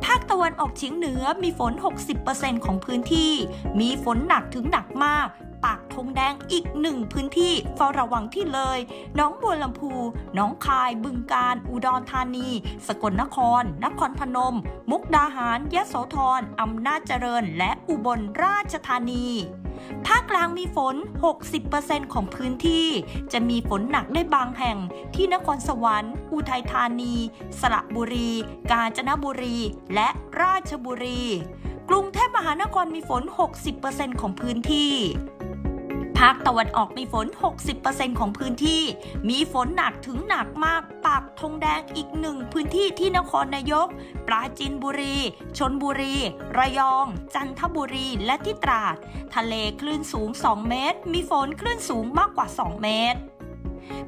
ภาคตะวันออกเฉียงเหนือมีฝน 60%ของพื้นที่ มีฝนหนักถึงหนักมากปากทงแดงอีกหนึ่งพื้นที่เฝ้าระวังที่เลย น้องบัวลำพูน้องคาย บึงการอุดรธานี สกลนคร นครพนม มุกดาหารยะโสธรอำนาจเจริญและอุบลราชธานี ภาคกลางมีฝน 60%ของพื้นที่ จะมีฝนหนักได้บางแห่ง ที่นครสวรรค์ อุทัยธานี สระบุรี กาญจนบุรี และราชบุรี กรุงเทพมหานครมีฝน 60%ของพื้นที่ภาคตะวันออกมีฝน 60%ของพื้นที่ มีฝนหนักถึงหนักมาก ปากธงแดง อีกหนึ่งพื้นที่ที่นครนายก ปราจีนบุรี ชนบุรี ระยอง จันทบุรี และที่ตราด ทะเลคลื่นสูง 2 เมตร มีฝนคลื่นสูงมากกว่า 2 เมตร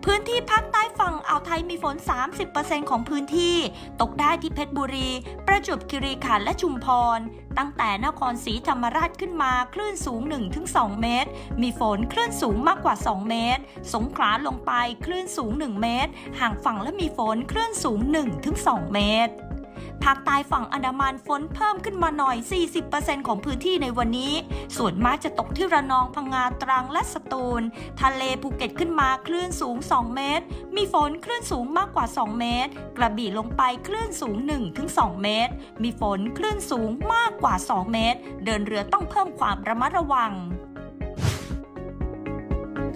พื้นที่ภาคใต้ฝั่งอ่าวไทยมีฝน 30%ของพื้นที่ ตกได้ที่เพชรบุรี ประจวบคีรีขันธ์และชุมพร ตั้งแต่นครศรีธรรมราชขึ้นมาคลื่นสูง 1-2 เมตร มีฝนคลื่นสูงมากกว่า 2 เมตร สงขลาลงไปคลื่นสูง 1 เมตร ห่างฝั่งและมีฝนคลื่นสูง 1-2 เมตรภาคใต้ฝั่งอันดามันฝนเพิ่มขึ้นมาหน่อย 40%ของพื้นที่ในวันนี้ ส่วนมากจะตกที่ระนองพังงาตรังและสตูล ทะเลภูเก็ตขึ้นมาคลื่นสูง 2 เมตร มีฝนคลื่นสูงมากกว่า 2 เมตร กระบี่ลงไปคลื่นสูง 1-2 เมตร มีฝนคลื่นสูงมากกว่า 2 เมตร เดินเรือต้องเพิ่มความระมัดระวัง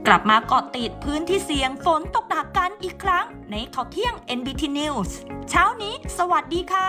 กลับมาเกาะติดพื้นที่เสี่ยงฝนตกหนักกันอีกครั้งในข่าวเที่ยง NBT News เช้านี้สวัสดีค่ะ